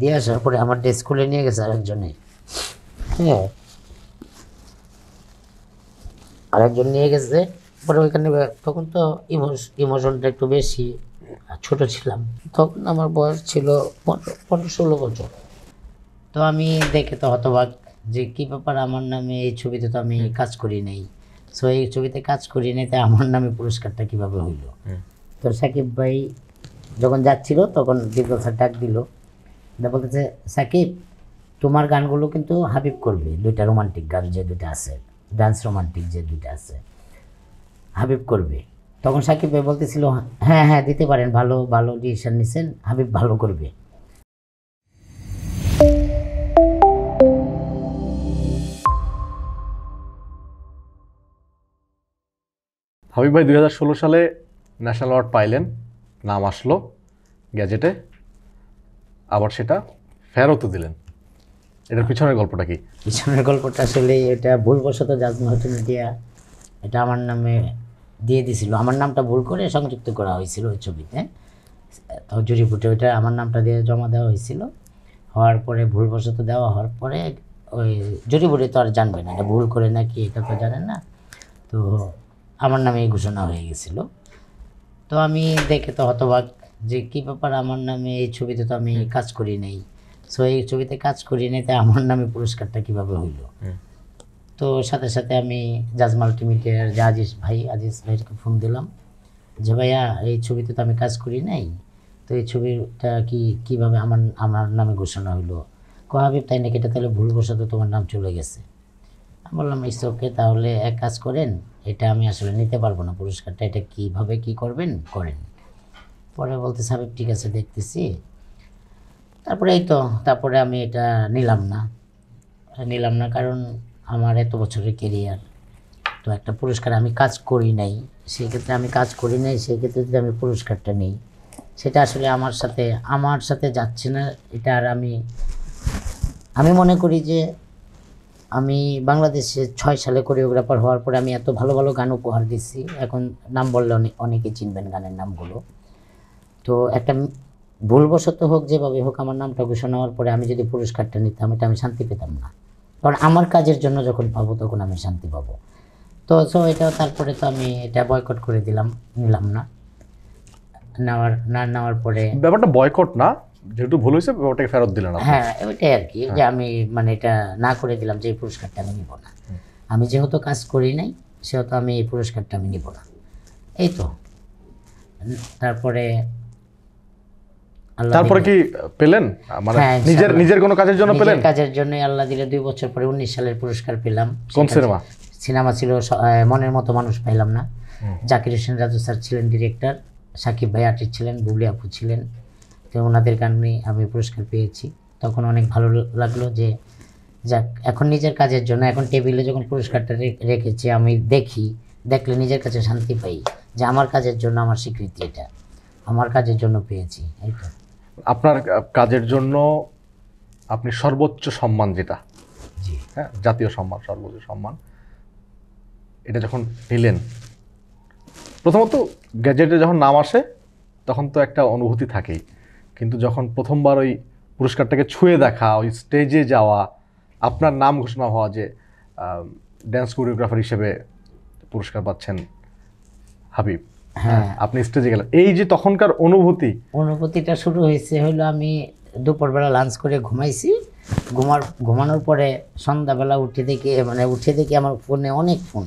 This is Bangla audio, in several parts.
দিয়ে আসার পরে আমার ড্রেস স্কুলে নিয়ে গেছে আরেকজনে হ্যাঁ আরেকজন নিয়ে গেছে পরে ওইখানে তখন তো ইমোশনটা একটু বেশি ছোট ছিলাম তখন আমার বয়স ছিল পনেরো ষোলো বছর তো আমি দেখে তো হতবাক যে কী ব্যাপার আমার নামে এই ছবিতে তো আমি কাজ করি নাই সো এই ছবিতে কাজ করি নাই তাই আমার নামে পুরস্কারটা কীভাবে হইলো তো সাকিব ভাই যখন যাচ্ছিল তখন দীর্ঘ ডাক দিল এটা বলতেছে সাকিব তোমার গানগুলো কিন্তু হাবিব করবে দুইটা রোমান্টিক গান যে দুইটা আছে ডান্স রোমান্টিক যে দুইটা আছে হাবিব করবে তখন সাকিব ভাই বলতেছিল হ্যাঁ হ্যাঁ দিতে পারেন ভালো ভালো ডিসিশন নিছেন হাবিব ভালো করবে হাবিব ভাই দুই সালে ন্যাশনাল অ্যাওয়ার্ড পাইলেন নাম আসলো গ্যাজেটে আবার সেটা ফেরতও দিলেন এটার পিছনের গল্পটা কি পিছনের গল্পটা আসলে এটা ভুলবশত জাজমাহতুল মিডিয়া এটা আমার নামে দিয়ে দিছিল আমার নামটা ভুল করে সংযুক্ত করা হয়েছিল ওই ছবিতে তো ফুটে ওইটা আমার নামটা দিয়ে জমা দেওয়া হয়েছিল হওয়ার পরে ভুলবশত দেওয়া হওয়ার পরে ওই জরিপুটে তো আর জানবে না এটা ভুল করে নাকি এটা তো জানেন না তো আমার নামে এই ঘোষণা হয়ে গেছিলো তো আমি দেখে তো হতবাক যে কী ব্যাপার আমার নামে এই ছবিতে তো আমি কাজ করি নাই সো এই ছবিতে কাজ করি নাই তাই আমার নামে পুরস্কারটা কীভাবে হইলো তো সাথে সাথে আমি জাজ মাল্টিমিডিয়ার যে আজিজ ভাই আজিজ ভাইকে ফোন দিলাম যে ভাইয়া এই ছবিতে তো আমি কাজ করি নাই তো এই ছবিটা কি কীভাবে আমার আমার নামে ঘোষণা হইলো কহাবিব তাই নাকি এটা তাহলে ভুলবশত তোমার নাম চলে গেছে আমি বললাম ইস ওকে তাহলে এক কাজ করেন এটা আমি আসলে নিতে পারবো না পুরস্কারটা এটা কীভাবে কি করবেন করেন পরে বলতে আমি ঠিক আছে দেখতেছি তারপরে এই তো তারপরে আমি এটা নিলাম না নিলাম না কারণ আমার এত বছরের কেরিয়ার তো একটা পুরস্কার আমি কাজ করি নাই সেক্ষেত্রে আমি কাজ করি নাই সেক্ষেত্রে যদি আমি পুরস্কারটা নিই সেটা আসলে আমার সাথে আমার সাথে যাচ্ছে না এটা আর আমি আমি মনে করি যে আমি বাংলাদেশে ছয় সালে কোরিওগ্রাফার হওয়ার পরে আমি এত ভালো ভালো গান উপহার দিচ্ছি এখন নাম বললে অনেকে চিনবেন গানের নামগুলো তো একটা ভুলবশত হোক যেভাবে হোক আমার নামটা ঘোষণা হওয়ার পরে আমি যদি পুরস্কারটা নিতাম এটা আমি শান্তি পেতাম না কারণ আমার কাজের জন্য যখন পাবো তখন আমি শান্তি পাবো তো সো এটা তারপরে তো আমি এটা বয়কট করে দিলাম নিলাম না নেওয়ার না নেওয়ার পরে ব্যাপারটা বয়কট না যেহেতু ভুল হয়েছে ব্যাপারটাকে ফেরত দিলেন হ্যাঁ ওইটাই আর কি যে হ্যাঁ। আমি মানে এটা না করে দিলাম যে এই পুরস্কারটা আমি নিব না আমি যেহেতু কাজ করি নাই সেহেতু আমি এই পুরস্কারটা আমি নিব না এই তো তারপরে তারপরে কি পেলেন মানে হ্যাঁ, নিজের নিজের কোনো কাজের জন্য পেলেন কাজের জন্য আল্লাহ দিলে দুই বছর পরে উনিশ সালের পুরস্কার পেলাম কোন সিনেমা সিনেমা ছিল মনের মতো মানুষ পাইলাম না জাকির হোসেন রাজু স্যার ছিলেন ডিরেক্টর সাকিব ভাই আর্টিস্ট ছিলেন বুবলি আপু ছিলেন তো ওনাদের কারণে আমি পুরস্কার পেয়েছি তখন অনেক ভালো লাগলো যে যাক এখন নিজের কাজের জন্য এখন টেবিলে যখন পুরস্কারটা রেখেছি আমি দেখি দেখলে নিজের কাছে শান্তি পাই যে আমার কাজের জন্য আমার স্বীকৃতি এটা আমার কাজের জন্য পেয়েছি এইটা আপনার কাজের জন্য আপনি সর্বোচ্চ সম্মান যেটা হ্যাঁ জাতীয় সম্মান সর্বোচ্চ সম্মান এটা যখন নিলেন প্রথমত গ্যাজেটে যখন নাম আসে তখন তো একটা অনুভূতি থাকেই কিন্তু যখন প্রথমবার ওই পুরস্কারটাকে ছুঁয়ে দেখা ওই স্টেজে যাওয়া আপনার নাম ঘোষণা হওয়া যে ড্যান্স কোরিওগ্রাফার হিসেবে পুরস্কার পাচ্ছেন হাবিব হ্যাঁ আপনি স্টেজে গেলেন এই যে তখনকার অনুভূতি অনুভূতিটা শুরু হয়েছে হলো আমি দুপুরবেলা লাঞ্চ করে ঘুমাইছি ঘুমার ঘুমানোর পরে সন্ধ্যাবেলা উঠে দেখে মানে উঠে দেখে আমার ফোনে অনেক ফোন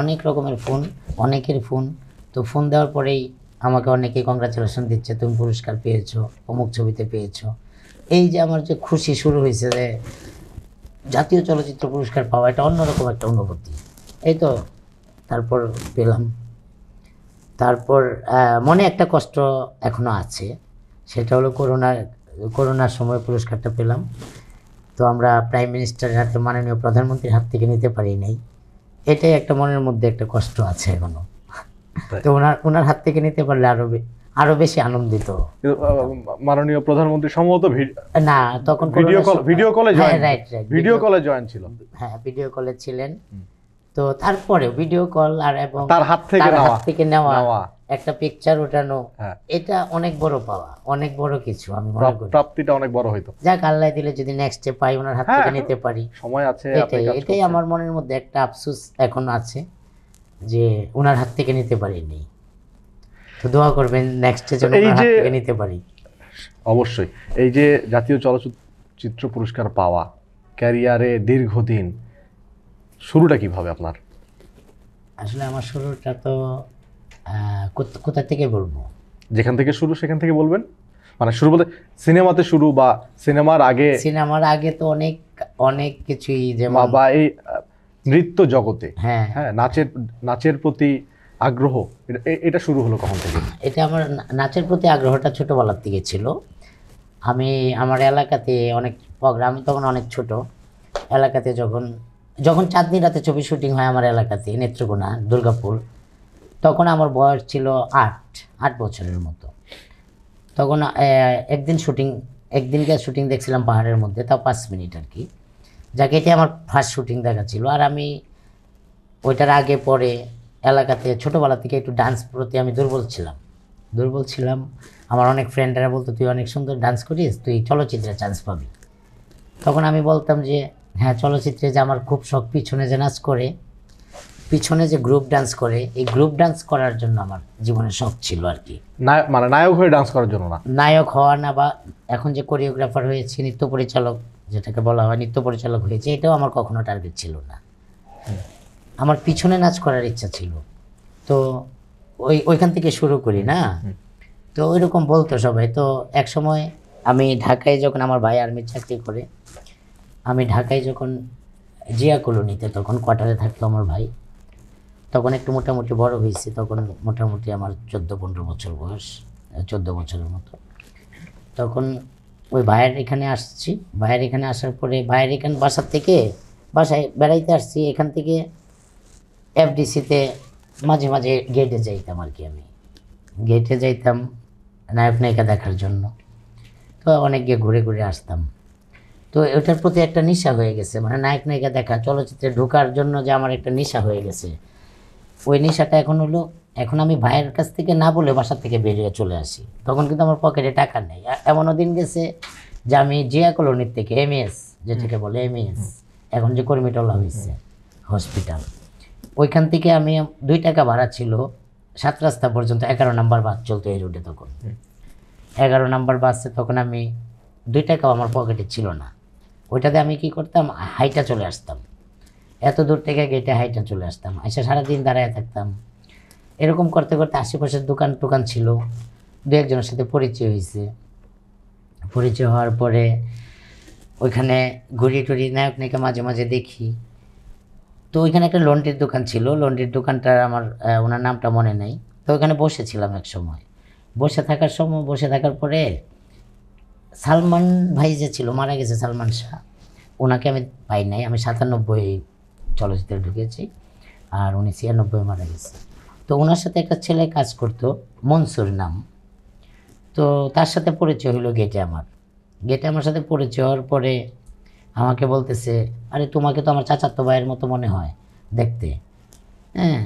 অনেক রকমের ফোন অনেকের ফোন তো ফোন দেওয়ার পরেই আমাকে অনেকে কংগ্রাচুলেশন দিচ্ছে তুমি পুরস্কার পেয়েছো অমুক ছবিতে পেয়েছ এই যে আমার যে খুশি শুরু হয়েছে যে জাতীয় চলচ্চিত্র পুরস্কার পাওয়া এটা অন্যরকম একটা অনুভূতি এই তো তারপর পেলাম তারপর মনে একটা কষ্ট এখনও আছে সেটা হলো করোনার করোনার সময় পুরস্কারটা পেলাম তো আমরা প্রাইম মিনিস্টারের হাতে মাননীয় প্রধানমন্ত্রীর হাত থেকে নিতে পারি নাই এটাই একটা মনের মধ্যে একটা কষ্ট আছে এখনও তো ওনার ওনার হাত থেকে নিতে পারলে আরও আরো বেশি আনন্দিত মাননীয় প্রধানমন্ত্রী সম্ভবত না তখন ভিডিও কল ভিডিও কলে জয়েন রাইট রাইট ভিডিও কলে জয়েন ছিল হ্যাঁ ভিডিও কলে ছিলেন তো তারপরে ভিডিও কল আর এবং তার হাত থেকে তার হাত থেকে নেওয়া একটা পিকচার ওঠানো হ্যাঁ। এটা অনেক বড় পাওয়া অনেক বড় কিছু আমি মনে করি প্রাপ্তিটা অনেক বড় হইতো যা কাল্লাই দিলে যদি নেক্সট ডে পাই ওনার হাত থেকে হ্যাঁ, নিতে পারি সময় আছে এটাই এটাই আমার মনের মধ্যে একটা আফসোস এখন আছে যে ওনার হাত থেকে নিতে পারিনি তো দোয়া করবেন নেক্সট ডে যেন হাত থেকে নিতে পারি অবশ্যই এই যে জাতীয় চলচ্চিত্র পুরস্কার পাওয়া ক্যারিয়ারে দীর্ঘদিন শুরুটা কিভাবে আপনার আসলে আমার শুরুটা তো কোথা থেকে বলবো যেখান থেকে শুরু সেখান থেকে বলবেন মানে শুরু বলতে সিনেমাতে শুরু বা সিনেমার আগে সিনেমার আগে তো অনেক অনেক কিছুই যে বাবা এই নৃত্য জগতে হ্যাঁ হ্যাঁ নাচের নাচের প্রতি আগ্রহ এটা শুরু হলো কখন থেকে এটা আমার নাচের প্রতি আগ্রহটা ছোটোবেলার থেকে ছিল আমি আমার এলাকাতে অনেক প্রোগ্রাম তখন অনেক ছোট এলাকাতে যখন যখন চাঁদনি রাতে ছবি শুটিং হয় আমার এলাকাতে নেত্রকোনা দুর্গাপুর তখন আমার বয়স ছিল আট আট বছরের মতো তখন একদিন শুটিং একদিনকে শুটিং দেখছিলাম পাহাড়ের মধ্যে তাও পাঁচ মিনিট আর কি যাকে এটি আমার ফার্স্ট শুটিং দেখা ছিল আর আমি ওইটার আগে পরে এলাকাতে ছোটোবেলা থেকে একটু ডান্স প্রতি আমি দুর্বল ছিলাম দুর্বল ছিলাম আমার অনেক ফ্রেন্ডরা বলতো তুই অনেক সুন্দর ডান্স করিস তুই চলচ্চিত্রে চান্স পাবি তখন আমি বলতাম যে হ্যাঁ চলচ্চিত্রে যে আমার খুব শখ পিছনে যে নাচ করে পিছনে যে গ্রুপ ডান্স করে এই গ্রুপ ডান্স করার জন্য আমার জীবনে শখ ছিল আর কি মানে নায়ক হয়ে ডান্স করার জন্য না নায়ক হওয়া না বা এখন যে কোরিওগ্রাফার হয়েছে নৃত্য পরিচালক যেটাকে বলা হয় নৃত্য পরিচালক হয়েছে এটাও আমার কখনো টার্গেট ছিল না আমার পিছনে নাচ করার ইচ্ছা ছিল তো ওই ওইখান থেকে শুরু করি না তো ওইরকম বলতো সবাই তো এক সময় আমি ঢাকায় যখন আমার ভাই আর্মির চাকরি করে আমি ঢাকায় যখন জিয়া কলোনিতে তখন কোয়ার্টারে থাকতো আমার ভাই তখন একটু মোটামুটি বড় হয়েছি তখন মোটামুটি আমার চোদ্দো পনেরো বছর বয়স চোদ্দো বছরের মতো তখন ওই ভাইয়ের এখানে আসছি ভাইয়ের এখানে আসার পরে ভাইয়ের এখানে বাসার থেকে বাসায় বেড়াইতে আসছি এখান থেকে এফডিসিতে মাঝে মাঝে গেটে যাইতাম আর কি আমি গেটে যাইতাম নায়ক নায়িকা দেখার জন্য তো অনেক গিয়ে ঘুরে ঘুরে আসতাম তো এটার প্রতি একটা নেশা হয়ে গেছে মানে নায়ক নায়িকা দেখা চলচ্চিত্রে ঢোকার জন্য যে আমার একটা নেশা হয়ে গেছে ওই নেশাটা এখন হলো এখন আমি ভাইয়ের কাছ থেকে না বলে বাসার থেকে বেরিয়ে চলে আসি তখন কিন্তু আমার পকেটে টাকা নেই এমনও দিন গেছে যে আমি জিয়া কলোনির থেকে এম এস যেটাকে বলে এম এস এখন যে কর্মীটলা হয়েছে হসপিটাল ওইখান থেকে আমি দুই টাকা ভাড়া ছিল সাত রাস্তা পর্যন্ত এগারো নাম্বার বাস চলতো এই রুটে তখন এগারো নাম্বার বাসে তখন আমি দুই টাকাও আমার পকেটে ছিল না ওইটাতে আমি কি করতাম হাইটা চলে আসতাম এত দূর থেকে গেটে হাইটা চলে আসতাম এসে সারাদিন দাঁড়ায় থাকতাম এরকম করতে করতে আশেপাশের দোকান টোকান ছিল দু একজনের সাথে পরিচয় হয়েছে পরিচয় হওয়ার পরে ওইখানে ঘুরি টুরি নায়ক নায়িকা মাঝে মাঝে দেখি তো ওইখানে একটা লন্ড্রির দোকান ছিল লন্ড্রির দোকানটার আমার ওনার নামটা মনে নেই তো ওইখানে বসেছিলাম এক সময় বসে থাকার সময় বসে থাকার পরে সালমান ভাই যে ছিল মারা গেছে সালমান শাহ ওনাকে আমি পাই নাই আমি সাতানব্বই চলচ্চিত্রে ঢুকেছি আর উনি ছিয়ানব্বই মারা গেছে তো ওনার সাথে একটা ছেলে কাজ করতো মনসুর নাম তো তার সাথে পরিচয় হলো গেটে আমার গেটে আমার সাথে পরিচয় হওয়ার পরে আমাকে বলতেছে আরে তোমাকে তো আমার চাচাতো ভাইয়ের মতো মনে হয় দেখতে হ্যাঁ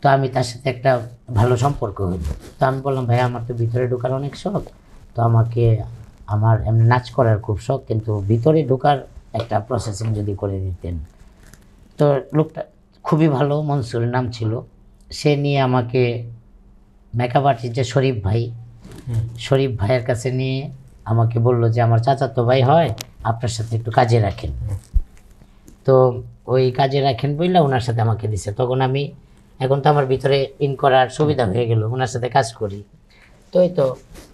তো আমি তার সাথে একটা ভালো সম্পর্ক হইল তো আমি বললাম ভাই আমার তো ভিতরে ঢোকার অনেক শখ তো আমাকে আমার এমনি নাচ করার খুব শখ কিন্তু ভিতরে ঢোকার একটা প্রসেসিং যদি করে দিতেন তো লোকটা খুবই ভালো মনসুরের নাম ছিল সে নিয়ে আমাকে মেকআপ আর্টিস্ট যে শরীফ ভাই শরীফ ভাইয়ের কাছে নিয়ে আমাকে বলল যে আমার তো ভাই হয় আপনার সাথে একটু কাজে রাখেন তো ওই কাজে রাখেন বললে ওনার সাথে আমাকে দিছে তখন আমি এখন তো আমার ভিতরে ইন করার সুবিধা হয়ে গেল ওনার সাথে কাজ করি তো এই তো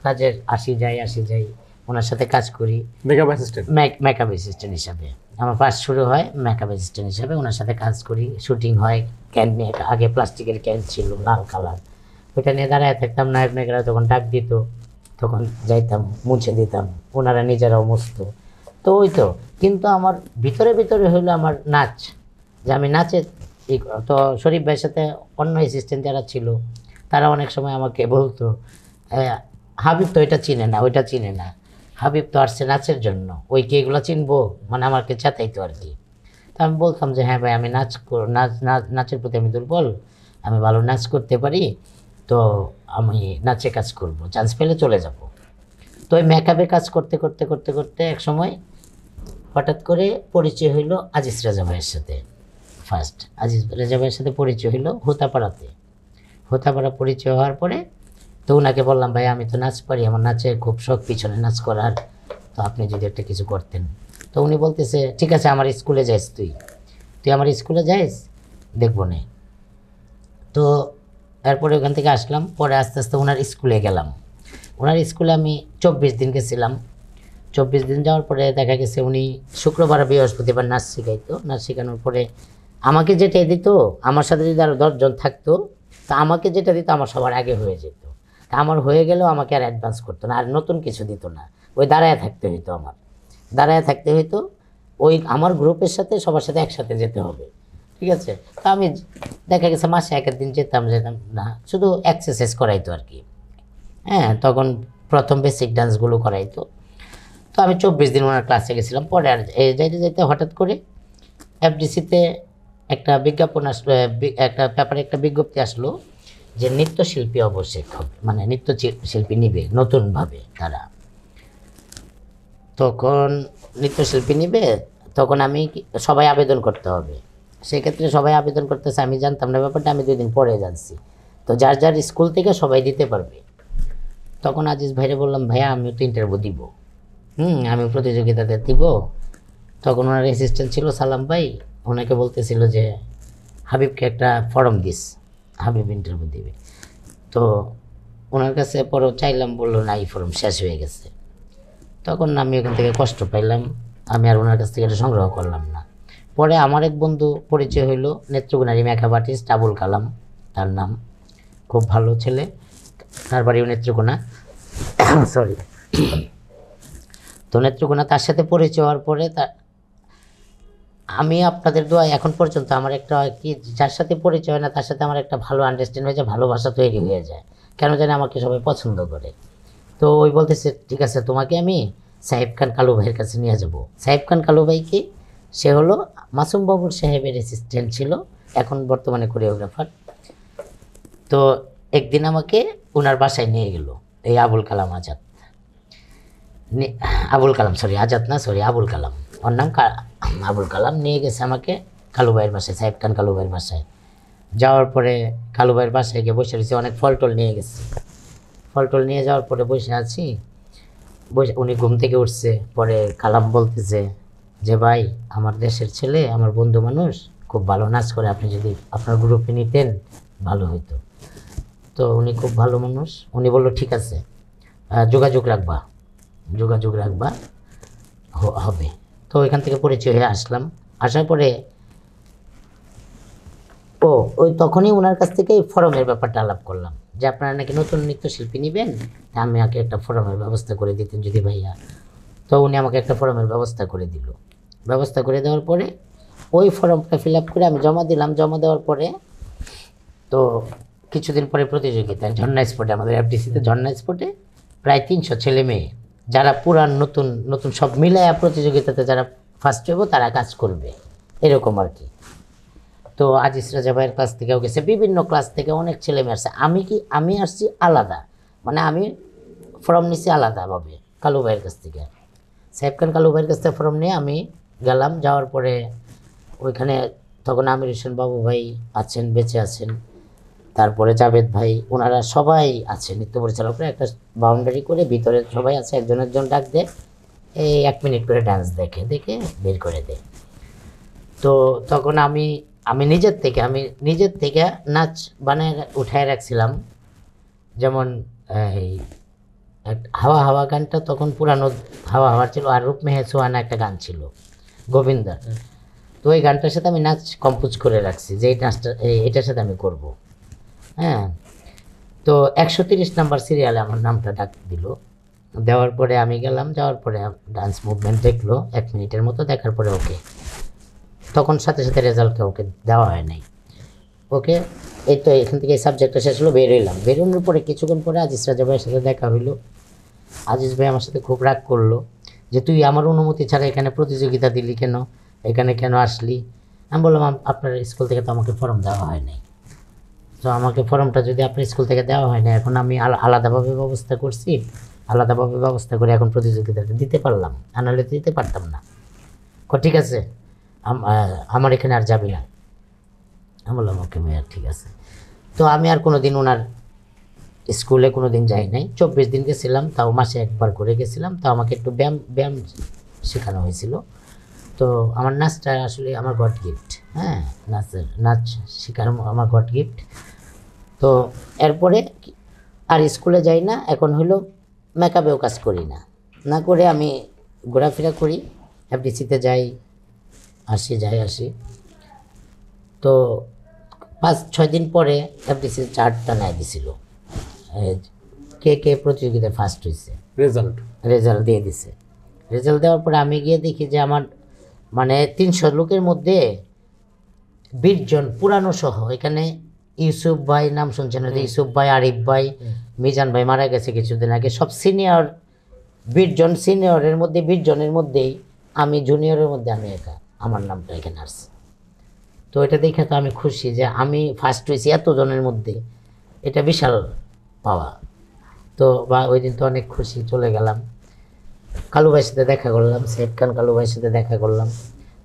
কাজের আসি যাই আসি যাই ওনার সাথে কাজ করি মেকআপ অ্যাসিস্ট্যান্ট মেকআপ অ্যাসিস্ট্যান্ট হিসাবে আমার ফার্স্ট শুরু হয় মেকআপ অ্যাসিস্ট্যান্ট হিসাবে ওনার সাথে কাজ করি শুটিং হয় ক্যান নিয়ে আগে প্লাস্টিকের ক্যান ছিল লাল কালার ওইটা নিয়ে দাঁড়ায় থাকতাম নায়ক নায়িকারা তখন ডাক দিত তখন যাইতাম মুছে দিতাম ওনারা নিজেরাও মুছতো তো ওই তো কিন্তু আমার ভিতরে ভিতরে হইলো আমার নাচ যে আমি নাচে তো শরীফ ভাইয়ের সাথে অন্য অ্যাসিস্ট্যান্ট যারা ছিল তারা অনেক সময় আমাকে বলতো হাবিব তো এটা চিনে না ওইটা চিনে না হাবিব তো আসছে নাচের জন্য ওই কে এগুলো চিনবো মানে আমাকে চাতাইতো আর কি তো আমি বলতাম যে হ্যাঁ ভাই আমি নাচ নাচ নাচের প্রতি আমি দুর্বল আমি ভালো নাচ করতে পারি তো আমি নাচে কাজ করব চান্স পেলে চলে যাব তো ওই মেকআপে কাজ করতে করতে করতে করতে এক সময় হঠাৎ করে পরিচয় হইল আজিজ রাজা ভাইয়ের সাথে ফার্স্ট আজিজ রাজা ভাইয়ের সাথে পরিচয় হইল হোতাপাড়াতে হোতাপাড়া পরিচয় হওয়ার পরে তো ওনাকে বললাম ভাই আমি তো নাচ পারি আমার নাচে খুব শখ পিছনে নাচ করার তো আপনি যদি একটা কিছু করতেন তো উনি বলতেছে ঠিক আছে আমার স্কুলে যাইস তুই তুই আমার স্কুলে যাইস দেখবো নে তো তারপরে ওখান থেকে আসলাম পরে আস্তে আস্তে ওনার স্কুলে গেলাম ওনার স্কুলে আমি চব্বিশ দিন গেছিলাম চব্বিশ দিন যাওয়ার পরে দেখা গেছে উনি শুক্রবার বৃহস্পতিবার নাচ শিখাইতো নাচ শেখানোর পরে আমাকে যেটা দিত আমার সাথে যদি আরও দশজন থাকতো তা আমাকে যেটা দিত আমার সবার আগে হয়ে যেত আমার হয়ে গেলেও আমাকে আর অ্যাডভান্স করতো না আর নতুন কিছু দিত না ওই দাঁড়ায় থাকতে হইতো আমার দাঁড়ায় থাকতে হইতো ওই আমার গ্রুপের সাথে সবার সাথে একসাথে যেতে হবে ঠিক আছে তো আমি দেখা গেছে মাসে এক দিন যেতাম যেতাম না শুধু এক্সারসাইজ করাইতো আর কি হ্যাঁ তখন প্রথম বেসিক ডান্সগুলো করাইতো তো আমি চব্বিশ দিন ওনার ক্লাসে গেছিলাম পরে আর যাইতে যাইতে হঠাৎ করে এফডিসিতে একটা বিজ্ঞাপন আসলো একটা পেপারে একটা বিজ্ঞপ্তি আসলো যে নৃত্যশিল্পী অবশ্যই হবে মানে শিল্পী নিবে নতুনভাবে তারা তখন নৃত্যশিল্পী নিবে তখন আমি সবাই আবেদন করতে হবে সেক্ষেত্রে সবাই আবেদন করতেছে আমি জানতাম না ব্যাপারটা আমি দুই দিন পরে জানছি তো যার যার স্কুল থেকে সবাই দিতে পারবে তখন আজিজ ভাইরে বললাম ভাইয়া আমিও তো ইন্টারভিউ দিব হুম আমি প্রতিযোগিতাতে দিব তখন ওনার অ্যাসিস্ট্যান্ট ছিল সালাম ভাই ওনাকে বলতেছিল যে হাবিবকে একটা ফর্ম দিস হাবিব ইন্টারভিউ দিবে তো ওনার কাছে পরেও চাইলাম বললো না এই ফর্ম শেষ হয়ে গেছে তখন আমি ওখান থেকে কষ্ট পাইলাম আমি আর ওনার কাছ থেকে এটা সংগ্রহ করলাম না পরে আমার এক বন্ধু পরিচয় হইলো নেত্রকোনারি মেকআপ আর্টিস্ট আবুল কালাম তার নাম খুব ভালো ছেলে তার বাড়িও নেত্রকোনা সরি তো নেত্রকোনা তার সাথে পরিচয় হওয়ার পরে তার আমি আপনাদের দোয়া এখন পর্যন্ত আমার একটা কি যার সাথে পরিচয় হয় না তার সাথে আমার একটা ভালো আন্ডারস্ট্যান্ড হয়ে যায় ভালোবাসা তৈরি হয়ে যায় কেন জানি আমাকে সবাই পছন্দ করে তো ওই বলতেছে ঠিক আছে তোমাকে আমি সাহেব খান কালু ভাইয়ের কাছে নিয়ে যাবো সাহেব খান কালু কি সে হলো মাসুম বাবুর সাহেবের অ্যাসিস্ট্যান্ট ছিল এখন বর্তমানে কোরিওগ্রাফার তো একদিন আমাকে ওনার বাসায় নিয়ে গেল এই আবুল কালাম আজাদ আবুল কালাম সরি আজাদ না সরি আবুল কালাম ওর নাম আবুল কালাম নিয়ে গেছে আমাকে কালুবাইয়ের বাসায় সাহেব খান কালুবাইয়ের বাসায় যাওয়ার পরে কালুবাইয়ের বাসায় গিয়ে বসে রয়েছে অনেক ফল টল নিয়ে গেছে ফল টল নিয়ে যাওয়ার পরে বসে আছি বসে উনি ঘুম থেকে উঠছে পরে কালাম বলতেছে যে ভাই আমার দেশের ছেলে আমার বন্ধু মানুষ খুব ভালো নাচ করে আপনি যদি আপনার গ্রুপে নিতেন ভালো হইতো তো উনি খুব ভালো মানুষ উনি বললো ঠিক আছে যোগাযোগ রাখবা যোগাযোগ রাখবা হবে তো এখান থেকে পরিচয় হয়ে আসলাম আসার পরে ও ওই তখনই ওনার কাছ থেকে ফরমের ব্যাপারটা আলাপ করলাম যে আপনারা নাকি নতুন নৃত্যশিল্পী নেবেন আমি আগে একটা ফরমের ব্যবস্থা করে দিতেন যদি ভাইয়া তো উনি আমাকে একটা ফরমের ব্যবস্থা করে দিল ব্যবস্থা করে দেওয়ার পরে ওই ফর্মটা ফিল আপ করে আমি জমা দিলাম জমা দেওয়ার পরে তো কিছুদিন পরে প্রতিযোগিতা ঝর্ণা স্পটে আমাদের এফডিসিতে ঝর্ণা স্পটে প্রায় তিনশো ছেলে মেয়ে যারা পুরান নতুন নতুন সব মিলায়া প্রতিযোগিতাতে যারা ফার্স্ট হইব তারা কাজ করবে এরকম আর কি তো আজিজ রাজা ভাইয়ের ক্লাস থেকেও গেছে বিভিন্ন ক্লাস থেকে অনেক ছেলে মেয়ে আসছে আমি কি আমি আসছি আলাদা মানে আমি ফর্ম নিছি আলাদাভাবে কালু ভাইয়ের কাছ থেকে সাহেব খান কালু ভাইয়ের কাছ থেকে ফর্ম নিয়ে আমি গেলাম যাওয়ার পরে ওইখানে তখন আমির হোসেন বাবু ভাই আছেন বেঁচে আছেন তারপরে জাভেদ ভাই ওনারা সবাই আছে নৃত্য পরিচালকরা একটা বাউন্ডারি করে ভিতরে সবাই আছে একজন একজন ডাক দেয় এই এক মিনিট করে ডান্স দেখে দেখে বের করে দেয় তো তখন আমি আমি নিজের থেকে আমি নিজের থেকে নাচ বানায় উঠায় রাখছিলাম যেমন এই হাওয়া হাওয়া গানটা তখন পুরানো হাওয়া হাওয়া ছিল আর রূপ মেহে সোহানা একটা গান ছিল গোবিন্দার তো ওই গানটার সাথে আমি নাচ কম্পোজ করে রাখছি যে এই নাচটা এটার সাথে আমি করবো হ্যাঁ তো একশো তিরিশ নাম্বার সিরিয়ালে আমার নামটা ডাক দিল দেওয়ার পরে আমি গেলাম যাওয়ার পরে ডান্স মুভমেন্ট দেখলো এক মিনিটের মতো দেখার পরে ওকে তখন সাথে সাথে রেজাল্টকে ওকে দেওয়া হয় নাই ওকে এই তো এখান থেকে এই সাবজেক্টটা শেষ হলো বেরোলাম বেরোনোর পরে কিছুক্ষণ পরে আজিজ রাজা ভাইয়ের সাথে দেখা হইলো আজিজ ভাই আমার সাথে খুব রাগ করলো যে তুই আমার অনুমতি ছাড়া এখানে প্রতিযোগিতা দিলি কেন এখানে কেন আসলি আমি বললাম আপনার স্কুল থেকে তো আমাকে ফর্ম দেওয়া হয় নাই তো আমাকে ফর্মটা যদি আপনার স্কুল থেকে দেওয়া হয় না এখন আমি আলাদাভাবে ব্যবস্থা করছি আলাদাভাবে ব্যবস্থা করে এখন প্রতিযোগিতাতে দিতে পারলাম আনালে তো দিতে পারতাম না ঠিক আছে আমার এখানে আর যাবি না আমি বললাম ওকে মেয়ার ঠিক আছে তো আমি আর কোনো দিন ওনার স্কুলে কোনো দিন যাই নাই চব্বিশ দিন গেছিলাম তাও মাসে একবার করে গেছিলাম তাও আমাকে একটু ব্যায়াম ব্যায়াম শেখানো হয়েছিল তো আমার নাচটা আসলে আমার গড গিফট হ্যাঁ নাচের নাচ শেখার আমার গড গিফট তো এরপরে আর স্কুলে যাই না এখন হলো মেকআপেও কাজ করি না না করে আমি ঘোরাফেরা করি এফডিসিতে যাই আসি যাই আসি তো পাঁচ ছয় দিন পরে এফডিসির চার্টটা নাই দিছিল কে কে প্রতিযোগিতায় ফার্স্ট হয়েছে রেজাল্ট রেজাল্ট দিয়ে দিছে রেজাল্ট দেওয়ার পরে আমি গিয়ে দেখি যে আমার মানে তিনশো লোকের মধ্যে বিশজন পুরানো সহ এখানে ইউসুফ ভাই নাম শুনছেন ইউসুফ ভাই আরিফ ভাই মিজান ভাই মারা গেছে কিছুদিন আগে সব সিনিয়র বিশজন সিনিয়রের মধ্যে বিশজনের মধ্যেই আমি জুনিয়রের মধ্যে আমি একা আমার নামটা এখানে আসছে তো এটা দেখে তো আমি খুশি যে আমি ফার্স্ট হয়েছি এতজনের মধ্যে এটা বিশাল পাওয়া তো বা ওই দিন তো অনেক খুশি চলে গেলাম কালু সাথে দেখা করলাম সেফ খান কালু ভাইয়ের সাথে দেখা করলাম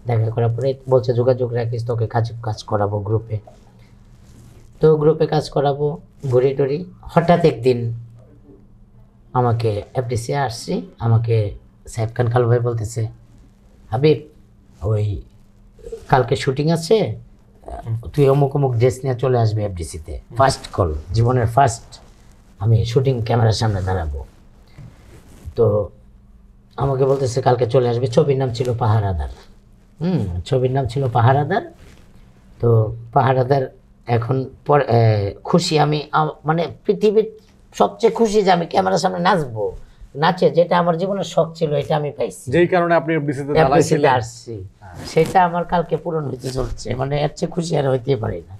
দেখা করার পরে বলছে যোগাযোগ রাখিস তোকে কাজ কাজ করাবো গ্রুপে তো গ্রুপে কাজ করাবো ঘুরি টুরি হঠাৎ একদিন আমাকে এফডিসি আসছি আমাকে সাহেব খান খাল ভাই বলতেছে হাবিব ওই কালকে শুটিং আছে তুই অমুক অমুক ড্রেস নিয়ে চলে আসবি এফডিসিতে ফার্স্ট কল জীবনের ফার্স্ট আমি শুটিং ক্যামেরার সামনে দাঁড়াবো তো আমাকে বলতেছে কালকে চলে আসবে ছবির নাম ছিল পাহারাদার হুম ছবির নাম ছিল পাহারাদার তো পাহারাদার এখন খুশি আমি মানে পৃথিবীর সবচেয়ে খুশি যে আমি ক্যামেরার সামনে নাচবো নাচে যেটা আমার জীবনের শখ ছিল এটা আমি পাইছি যেই কারণে আপনি আসছি সেটা আমার কালকে পূরণ হইতে চলছে মানে এর চেয়ে খুশি আর হইতে পারি না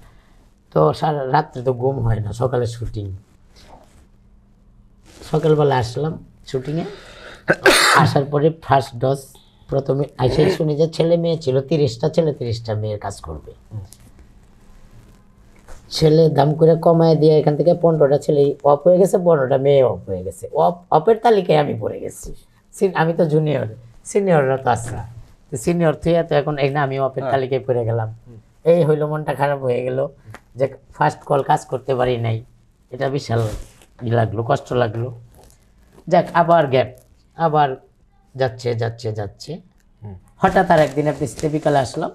তো সারা রাত্রে তো ঘুম হয় না সকালে শুটিং সকালবেলা আসলাম শুটিংয়ে আসার পরে ফার্স্ট ডোজ প্রথমে আইসাই শুনি যে ছেলে মেয়ে ছিল তিরিশটা ছেলে তিরিশটা মেয়ের কাজ করবে ছেলে দাম করে কমায় দিয়ে এখান থেকে পনেরোটা ছেলে অফ হয়ে গেছে পনেরোটা মেয়ে অফ হয়ে গেছে অফ অফের তালিকায় আমি পড়ে গেছি আমি তো জুনিয়র সিনিয়ররা তো আসছে সিনিয়র তুই তো এখন এই আমি অফের হ্যাঁ। তালিকায় পড়ে গেলাম এই হইলো মনটা খারাপ হয়ে গেল যে ফার্স্ট কল কাজ করতে পারি নাই এটা বিশাল লাগলো কষ্ট লাগলো যাক আবার গ্যাপ আবার যাচ্ছে যাচ্ছে যাচ্ছে হঠাৎ আর একদিন আপনি স্টেপিকালে আসলাম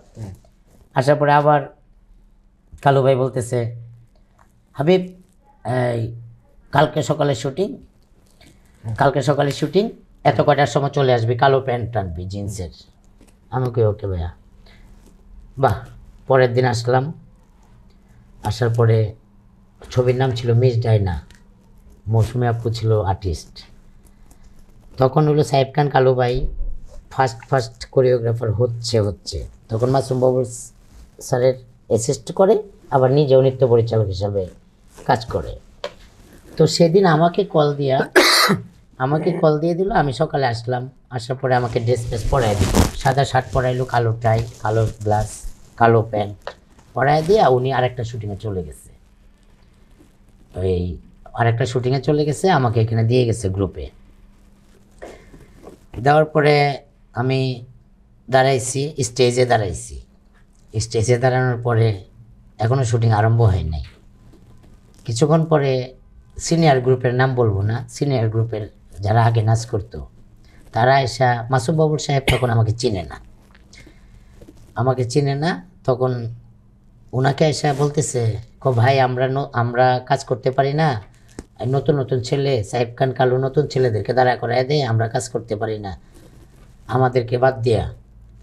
আসার পরে আবার কালু ভাই বলতেছে হাবিব এই কালকে সকালে শুটিং কালকে সকালে শুটিং এত কটার সময় চলে আসবি কালো প্যান্ট টানবি জিন্সের আমি কি ওকে ভাইয়া বাহ পরের দিন আসলাম আসার পরে ছবির নাম ছিল মিস ডাইনা মৌসুমি আপু ছিল আর্টিস্ট তখন হলো সাহেব খান কালু ভাই ফার্স্ট ফার্স্ট কোরিওগ্রাফার হচ্ছে হচ্ছে তখন মাসুম বাবু স্যারের অ্যাসিস্ট করে আবার নিজেও নৃত্য পরিচালক হিসাবে কাজ করে তো সেদিন আমাকে কল দিয়া আমাকে কল দিয়ে দিল আমি সকালে আসলাম আসার পরে আমাকে ড্রেস ফ্রেস পরাই দিল সাদা শার্ট পরাইলো কালো টাই কালো গ্লাস কালো প্যান্ট পরাই দিয়ে উনি আরেকটা শুটিংয়ে চলে গেছে এই আরেকটা শুটিংয়ে চলে গেছে আমাকে এখানে দিয়ে গেছে গ্রুপে দেওয়ার পরে আমি দাঁড়াইছি স্টেজে দাঁড়াইছি স্টেজে দাঁড়ানোর পরে এখনও শুটিং আরম্ভ হয় নাই কিছুক্ষণ পরে সিনিয়র গ্রুপের নাম বলবো না সিনিয়র গ্রুপের যারা আগে নাচ করতো তারা এসা মাসুম বাবুর সাহেব তখন আমাকে চিনে না আমাকে চিনে না তখন ওনাকে এসে বলতেছে ক ভাই আমরা আমরা কাজ করতে পারি না নতুন নতুন ছেলে সাহেব খান কালু নতুন ছেলেদেরকে দাঁড়া করাই দেয় আমরা কাজ করতে পারি না আমাদেরকে বাদ দেয়া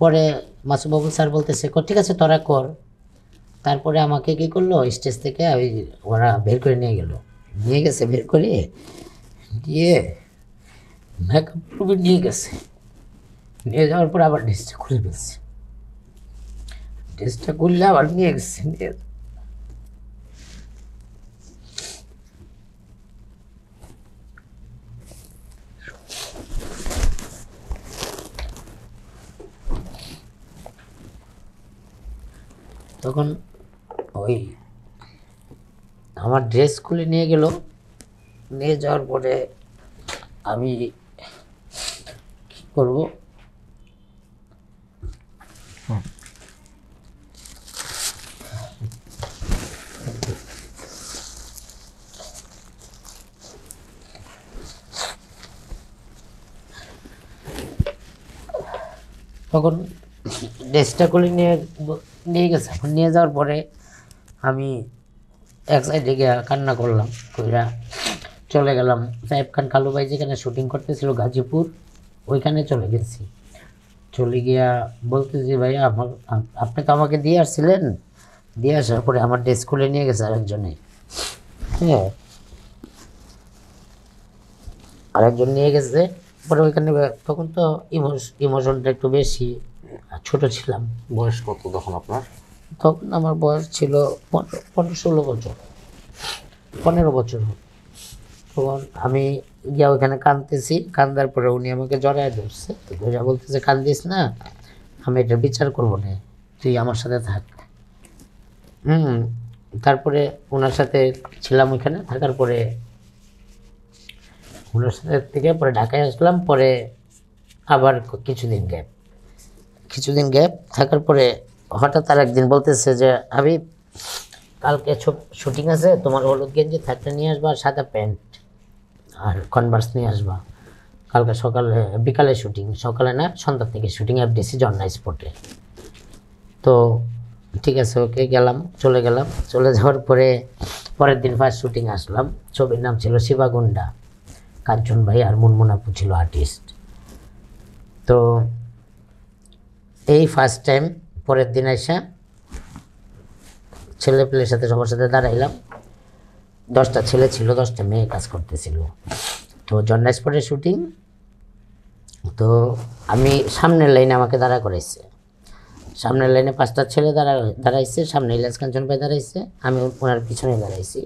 পরে মাসুবাবু স্যার বলতেছে ঠিক আছে তোরা কর তারপরে আমাকে কি করলো স্টেজ থেকে ওই ওরা বের করে নিয়ে গেল নিয়ে গেছে বের করে দিয়ে মেকআপ নিয়ে গেছে নিয়ে যাওয়ার পর আবার ড্রেসটা খুলে ফেলছে ড্রেসটা খুললে আবার নিয়ে গেছে নিয়ে তখন ওই আমার ড্রেস খুলে নিয়ে গেল নিয়ে যাওয়ার পরে আমি কি করবো তখন ড্রেসটা খুলে নিয়ে নিয়ে গেছে এখন নিয়ে যাওয়ার পরে আমি এক সাইডে গিয়ে কান্না করলাম কইরা চলে গেলাম সাহেব খান কালুবাই যেখানে শুটিং করতেছিল গাজীপুর ওইখানে চলে গেছি চলে গিয়া বলতেছি ভাই আমার আপনি তো আমাকে দিয়ে আসছিলেন দিয়ে আসার পরে আমার ড্রেস খুলে নিয়ে গেছে আরেকজনে হ্যাঁ আরেকজন নিয়ে গেছে পরে ওইখানে তখন তো ইমোশনটা একটু বেশি ছোট ছিলাম বয়স কত তখন আপনার তখন আমার বয়স ছিল পনেরো ষোলো বছর পনেরো বছর তখন আমি গিয়া ওখানে কাঁদতেছি কান্দার পরে উনি আমাকে জড়ায় ধরছে বোঝা বলতেছে কান্দিস না আমি এটা বিচার করবো না তুই আমার সাথে থাক হুম তারপরে ওনার সাথে ছিলাম ওইখানে থাকার পরে ওনার সাথে থেকে পরে ঢাকায় আসলাম পরে আবার কিছুদিন গ্যাপ কিছুদিন গ্যাপ থাকার পরে হঠাৎ আর একদিন বলতেছে যে আমি কালকে শুটিং আছে তোমার হলুদ গেঞ্জি থাকলে নিয়ে আসবা সাদা প্যান্ট আর কনভার্স নিয়ে আসবা কালকে সকালে বিকালে শুটিং সকালে না সন্ধ্যার থেকে শুটিং ডিসি জন্না স্পটে তো ঠিক আছে ওকে গেলাম চলে গেলাম চলে যাওয়ার পরে পরের দিন ফার্স্ট শুটিং আসলাম ছবির নাম ছিল শিবাগুন্ডা কাঞ্চন ভাই আর মুনমুনাপু ছিল আর্টিস্ট তো এই ফার্স্ট টাইম পরের দিন এসে ছেলে পেলের সাথে সবার সাথে দাঁড়াইলাম দশটা ছেলে ছিল দশটা মেয়ে কাজ করতেছিল তো জন্নাইশপুরের শুটিং তো আমি সামনের লাইনে আমাকে দাঁড়া করাইছে সামনের লাইনে পাঁচটা ছেলে দাঁড়া দাঁড়াইছে সামনে ইলাজ কাঞ্চন ভাই দাঁড়াইছে আমি ওনার পিছনে দাঁড়াইছি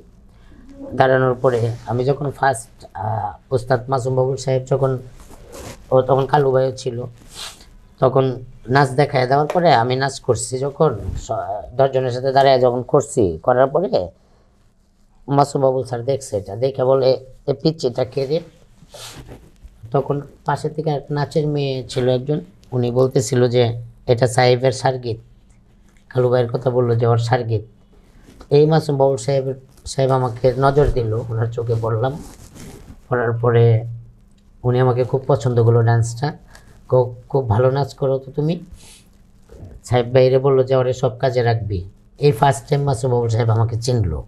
দাঁড়ানোর পরে আমি যখন ফার্স্ট ওস্তাদ মাসুম বাবুল সাহেব যখন ও তখন কালু ভাইও ছিল তখন নাচ দেখায় দেওয়ার পরে আমি নাচ করছি যখন দশজনের সাথে দাঁড়ায় যখন করছি করার পরে মাসুবাবুল স্যার দেখছে এটা দেখে বলে এ পিচিটা কে রে তখন পাশে থেকে এক নাচের মেয়ে ছিল একজন উনি বলতেছিল যে এটা সাহেবের সার্গিত কালু ভাইয়ের কথা বললো যে ওর সার্গিত এই মাসুম বাবুল সাহেবের সাহেব আমাকে নজর দিল ওনার চোখে বললাম পড়ার পরে উনি আমাকে খুব পছন্দ করলো ডান্সটা খুব ভালো নাচ করো তো তুমি সাহেব বাইরে বললো যে ওরে সব কাজে রাখবি এই ফার্স্ট টাইম বাবুল সাহেব আমাকে চিনলো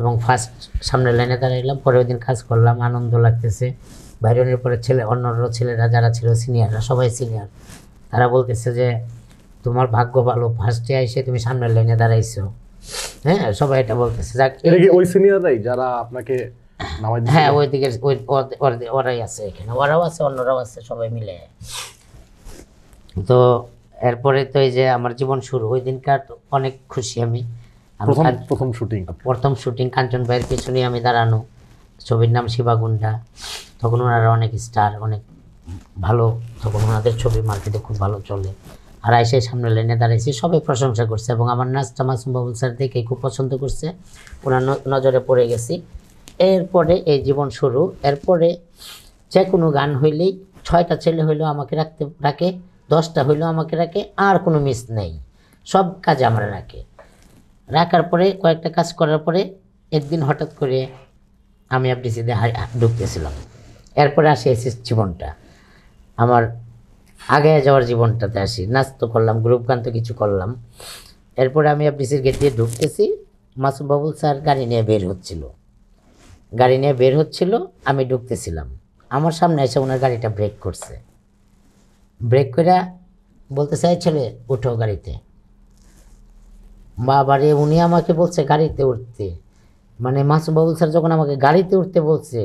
এবং ফার্স্ট সামনের লাইনে দাঁড়াইলাম পরে ওই দিন কাজ করলাম আনন্দ লাগতেছে বাইরের পরে ছেলে অন্যরা ছেলেরা যারা ছিল সিনিয়ররা সবাই সিনিয়র তারা বলতেছে যে তোমার ভাগ্য ভালো ফার্স্টে এসে তুমি সামনের লাইনে দাঁড়াইছো হ্যাঁ সবাই এটা বলতেছে যাক ওই সিনিয়ররাই যারা আপনাকে হ্যাঁ ওই দিকে ওরাই আছে এখানে ওরাও আছে অন্যরাও আছে সবাই মিলে তো এরপরে তো এই যে আমার জীবন শুরু ওই দিনকার অনেক খুশি আমি প্রথম শুটিং প্রথম শুটিং কাঞ্চন ভাইয়ের পিছনে আমি দাঁড়ানো ছবির নাম শিবাগুন্ডা তখন ওনারা অনেক স্টার অনেক ভালো তখন ওনাদের ছবি মার্কেটে খুব ভালো চলে আর আইসে সামনে লাইনে দাঁড়িয়েছি সবাই প্রশংসা করছে এবং আমার নাচটা মাসুম বাবুল স্যার দেখে খুব পছন্দ করছে ওনার নজরে পড়ে গেছি এরপরে এই জীবন শুরু এরপরে যে কোনো গান হইলেই ছয়টা ছেলে হইলেও আমাকে রাখতে রাখে দশটা হইলেও আমাকে রাখে আর কোনো মিস নেই সব কাজ আমার রাখে রাখার পরে কয়েকটা কাজ করার পরে একদিন হঠাৎ করে আমি আফডিসিতে ঢুকতেছিলাম এরপরে আসি এসে জীবনটা আমার আগে যাওয়ার জীবনটাতে আসি নাচ তো করলাম গ্রুপ গান তো কিছু করলাম এরপরে আমি আফডিসির গেট দিয়ে ঢুকতেছি মাসুম বাবুল স্যার গাড়ি নিয়ে বের হচ্ছিল গাড়ি নিয়ে বের হচ্ছিল আমি ঢুকতেছিলাম আমার সামনে এসে ওনার গাড়িটা ব্রেক করছে ব্রেক করে বলতে চাই ছেলে উঠো গাড়িতে বাবারে উনি আমাকে বলছে গাড়িতে উঠতে মানে মাসুবাবুল স্যার যখন আমাকে গাড়িতে উঠতে বলছে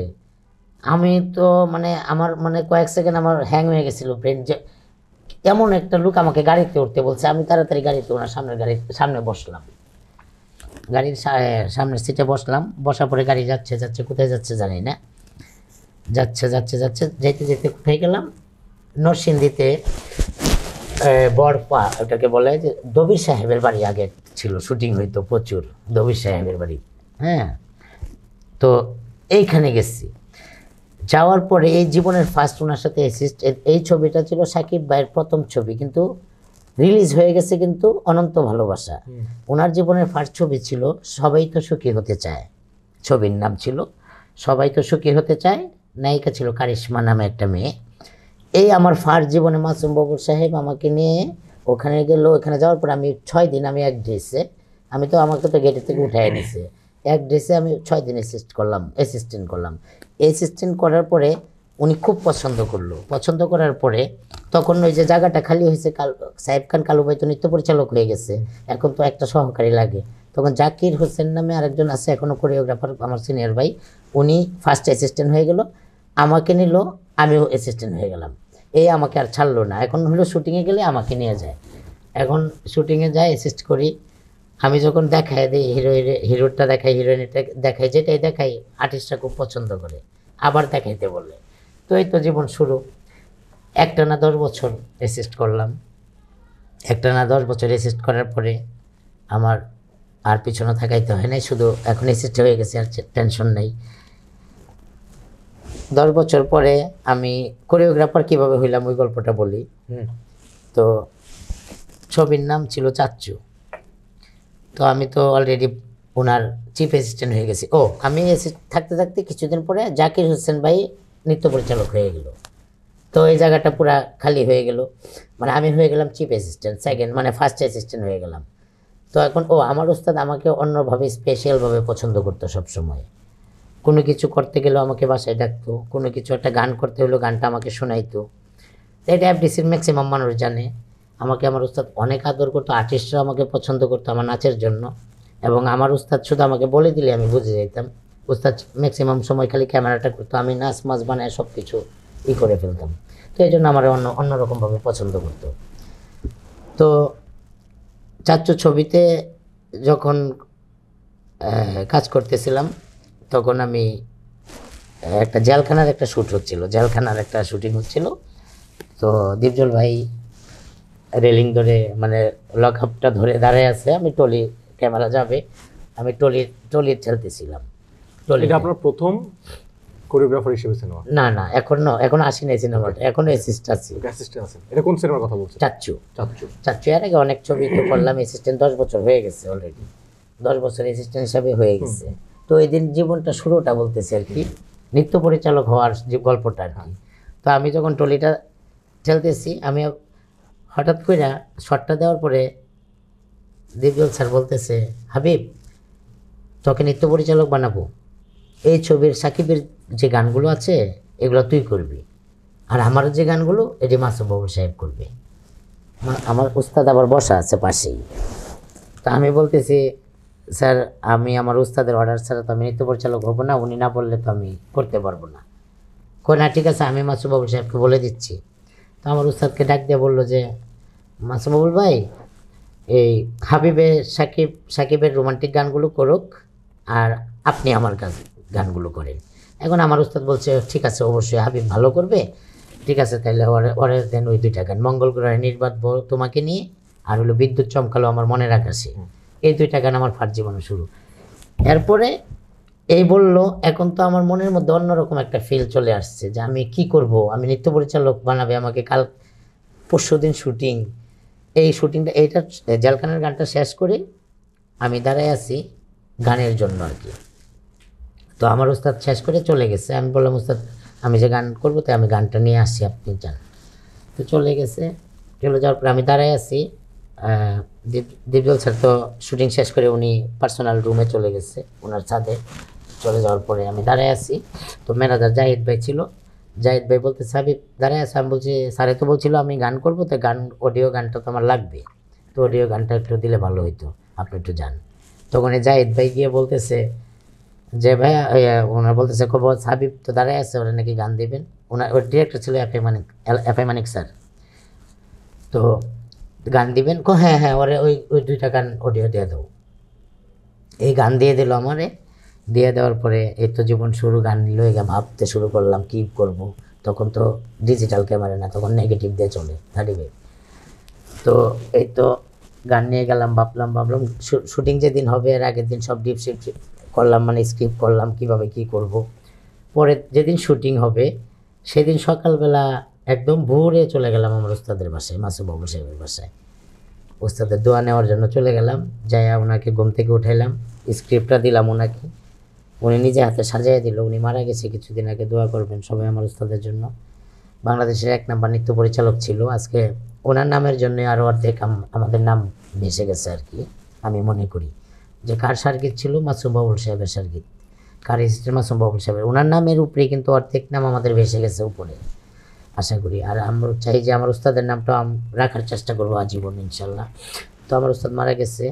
আমি তো মানে আমার মানে কয়েক সেকেন্ড আমার হ্যাং হয়ে গেছিলো ব্রেন যে এমন একটা লোক আমাকে গাড়িতে উঠতে বলছে আমি তাড়াতাড়ি গাড়িতে ওনার সামনের গাড়ি সামনে বসলাম গাড়ির সামনের সিটে বসলাম বসার পরে গাড়ি যাচ্ছে যাচ্ছে কোথায় যাচ্ছে জানি না যাচ্ছে যাচ্ছে যাচ্ছে যেতে যেতে কোথায় গেলাম নরসিন্দিতে বড়পা ওটাকে বলে যে দবির সাহেবের বাড়ি আগে ছিল শুটিং হইতো প্রচুর দবির সাহেবের বাড়ি হ্যাঁ তো এইখানে গেছি যাওয়ার পরে এই জীবনের ফার্স্ট ওনার সাথে অ্যাসিস্ট এই ছবিটা ছিল সাকিব ভাইয়ের প্রথম ছবি কিন্তু রিলিজ হয়ে গেছে কিন্তু অনন্ত ভালোবাসা ওনার জীবনের ফার্স্ট ছবি ছিল সবাই তো সুখী হতে চায় ছবির নাম ছিল সবাই তো সুখী হতে চায় নায়িকা ছিল কারিশ্মা নামে একটা মেয়ে এই আমার ফার্স্ট জীবনে মাসুম বাবুর সাহেব আমাকে নিয়ে ওখানে গেলো ওখানে যাওয়ার পর আমি ছয় দিন আমি এক ড্রেসে আমি তো আমাকে তো গেটের থেকে উঠে নিছে এক ড্রেসে আমি ছয় দিন অ্যাসিস্ট করলাম অ্যাসিস্ট্যান্ট করলাম অ্যাসিস্ট্যান্ট করার পরে উনি খুব পছন্দ করলো পছন্দ করার পরে তখন ওই যে জায়গাটা খালি হয়েছে কাল সাহেব খান কালু ভাই তো নৃত্য পরিচালক হয়ে গেছে এখন তো একটা সহকারী লাগে তখন জাকির হোসেন নামে আরেকজন আছে এখনও কোরিওগ্রাফার আমার সিনিয়র ভাই উনি ফার্স্ট অ্যাসিস্ট্যান্ট হয়ে গেল আমাকে নিল আমিও অ্যাসিস্ট্যান্ট হয়ে গেলাম এই আমাকে আর ছাড়লো না এখন হলো শুটিংয়ে গেলে আমাকে নিয়ে যায় এখন শুটিংয়ে যায় অ্যাসিস্ট করি আমি যখন দেখাই দিই হিরো হিরোটা দেখাই হিরোইনটা দেখাই যেটাই দেখাই আর্টিস্টটা খুব পছন্দ করে আবার দেখাইতে বলে তো এই তো জীবন শুরু একটা না দশ বছর অ্যাসিস্ট করলাম একটা না দশ বছর অ্যাসিস্ট করার পরে আমার আর পিছনে থাকাইতে হয় নাই শুধু এখন অ্যাসিস্ট হয়ে গেছে আর টেনশন নেই দশ বছর পরে আমি কোরিওগ্রাফার কিভাবে হইলাম ওই গল্পটা বলি তো ছবির নাম ছিল চাচ্চু তো আমি তো অলরেডি ওনার চিফ অ্যাসিস্ট্যান্ট হয়ে গেছি ও আমি থাকতে থাকতে কিছুদিন পরে জাকির হোসেন ভাই নৃত্য পরিচালক হয়ে গেল তো এই জায়গাটা পুরা খালি হয়ে গেল মানে আমি হয়ে গেলাম চিফ অ্যাসিস্ট্যান্ট সেকেন্ড মানে ফার্স্ট অ্যাসিস্ট্যান্ট হয়ে গেলাম তো এখন ও আমার ওস্তাদ আমাকে অন্যভাবে স্পেশালভাবে পছন্দ করতো সবসময় কোনো কিছু করতে গেলেও আমাকে বাসায় ডাকতো কোনো কিছু একটা গান করতে হলেও গানটা আমাকে শোনাইতো এটা ডিসির ম্যাক্সিমাম মানুষ জানে আমাকে আমার উস্তাদ অনেক আদর করতো আর্টিস্টরা আমাকে পছন্দ করতো আমার নাচের জন্য এবং আমার উস্তাদ শুধু আমাকে বলে দিলে আমি বুঝে যেতাম উস্তাদ ম্যাক্সিমাম সময় খালি ক্যামেরাটা করতো আমি নাচ মাছ বানায় সব কিছু ই করে ফেলতাম তো এই জন্য আমার অন্য অন্যরকমভাবে পছন্দ করতো তো চাচ্চু ছবিতে যখন কাজ করতেছিলাম তখন আমি একটা জেলখানার একটা শ্যুট হচ্ছিল জেলখানার একটা শুটিং হচ্ছিল তো দীপজল ভাই রেলিং ধরে মানে লকআপটা ধরে দাঁড়ায় আছে আমি টলি ক্যামেরা যাবে আমি টলি টলি চালতেছিলাম টলি আপনার প্রথম কোরিওগ্রাফার হিসেবে সিনেমা না না এখন না এখন আসি নাই সিনেমাটা এখন অ্যাসিস্ট আছি অ্যাসিস্ট্যান্ট আছেন এটা কোন সিনেমার কথা বলছেন চাচ্চু চাচ্চু চাচ্চু এর আগে অনেক ছবি তো করলাম অ্যাসিস্ট্যান্ট দশ বছর হয়ে গেছে অলরেডি দশ বছর অ্যাসিস্ট্যান্ট হিসাবে হয়ে গেছে তো এই দিন জীবনটা শুরুটা বলতেছে আর কি নৃত্য পরিচালক হওয়ার যে গল্পটা আর কি তো আমি যখন টলিটা ঠেলতেছি আমি হঠাৎ করে শটটা দেওয়ার পরে দিগ্গল স্যার বলতেছে হাবিব তোকে নৃত্য পরিচালক বানাবো এই ছবির সাকিবের যে গানগুলো আছে এগুলো তুই করবি আর আমার যে গানগুলো এটি মাসুম বাবু সাহেব করবে আমার উস্তাদ আবার বসা আছে পাশেই তা আমি বলতেছি স্যার আমি আমার উস্তাদের অর্ডার ছাড়া তো আমি নৃত্য পরিচালক হবো না উনি না বললে তো আমি করতে পারবো না কই না ঠিক আছে আমি মাসুবাবুল সাহেবকে বলে দিচ্ছি তো আমার উস্তাদকে ডাক দিয়ে বললো যে মাসুবাবুল ভাই এই হাবিবে সাকিব সাকিবের রোমান্টিক গানগুলো করুক আর আপনি আমার গান গানগুলো করেন এখন আমার উস্তাদ বলছে ঠিক আছে অবশ্যই হাবিব ভালো করবে ঠিক আছে তাহলে ওরে দেন ওই দুইটা গান মঙ্গল গ্রহে নির্বাদ তোমাকে নিয়ে আর হলো বিদ্যুৎ চমকালো আমার মনের আকাশে এই দুইটা গান আমার ফার জীবনে শুরু এরপরে এই বলল এখন তো আমার মনের মধ্যে অন্যরকম একটা ফিল চলে আসছে যে আমি কি করব আমি নৃত্য পরিচালক বানাবে আমাকে কাল পরশু দিন শুটিং এই শুটিংটা এইটা জালখানের গানটা শেষ করে আমি দাঁড়ায় আছি গানের জন্য আর কি তো আমার উস্তাদ শেষ করে চলে গেছে আমি বললাম উস্তাদ আমি যে গান করবো তাই আমি গানটা নিয়ে আসছি আপনি যান তো চলে গেছে চলে যাওয়ার পর আমি দাঁড়ায় আছি দীপজল স্যার তো শুটিং শেষ করে উনি পার্সোনাল রুমে চলে গেছে ওনার ছাদে চলে যাওয়ার পরে আমি দাঁড়ায় আছি তো ম্যানেজার জাহিদ ভাই ছিল জাহিদ ভাই বলতে সাবিব দাঁড়ায় আছে আমি বলছি স্যারে তো বলছিল আমি গান করবো তো গান অডিও গানটা তো আমার লাগবে তো অডিও গানটা একটু দিলে ভালো হইতো আপনি একটু যান তখন জাহিদ ভাই গিয়ে বলতেছে যে ভাইয়া ওনার বলতেছে খবর সাবিব তো দাঁড়ায় আছে ওরা নাকি গান দেবেন ওনার ওর ডিরেক্টর ছিল F A Manik F A Manik sir তো গান দিবেন কো হ্যাঁ হ্যাঁ ওরে ওই ওই দুইটা গান অডিও দিয়ে দেবো এই গান দিয়ে দিল আমারে দিয়ে দেওয়ার পরে এই তো জীবন শুরু গান নিল এই ভাবতে শুরু করলাম কী করব তখন তো ডিজিটাল ক্যামেরা না তখন নেগেটিভ দিয়ে চলে থার্টি তো এই তো গান নিয়ে গেলাম ভাবলাম ভাবলাম শুটিং যেদিন হবে এর আগের দিন সব ডিপ শিপ করলাম মানে স্কিপ করলাম কিভাবে কি করব পরে যেদিন শুটিং হবে সেদিন সকালবেলা একদম ভোরে চলে গেলাম আমার ওস্তাদের বাসায় মাসু বাবু সাহেবের বাসায় ওস্তাদের দোয়া নেওয়ার জন্য চলে গেলাম যাইয়া ওনাকে ঘুম থেকে উঠাইলাম স্ক্রিপ্টটা দিলাম ওনাকে উনি নিজে হাতে সাজাইয়া দিল উনি মারা গেছে কিছুদিন আগে দোয়া করবেন সবাই আমার ওস্তাদের জন্য বাংলাদেশের এক নাম্বার নৃত্য পরিচালক ছিল আজকে ওনার নামের জন্য আরও অর্ধেক আমাদের নাম ভেসে গেছে আর কি আমি মনে করি যে কার সার্গিত ছিল মাসুম বাবুল সাহেবের সার্গিত কার হিস্ট্রি মাসুম বাবুল সাহেবের ওনার নামের উপরে কিন্তু অর্ধেক নাম আমাদের ভেসে গেছে উপরে আশা করি আর আমরা চাই যে আমার উস্তাদের নামটা রাখার চেষ্টা করবো আজীবন ইনশাল্লাহ তো আমার উস্তাদ মারা গেছে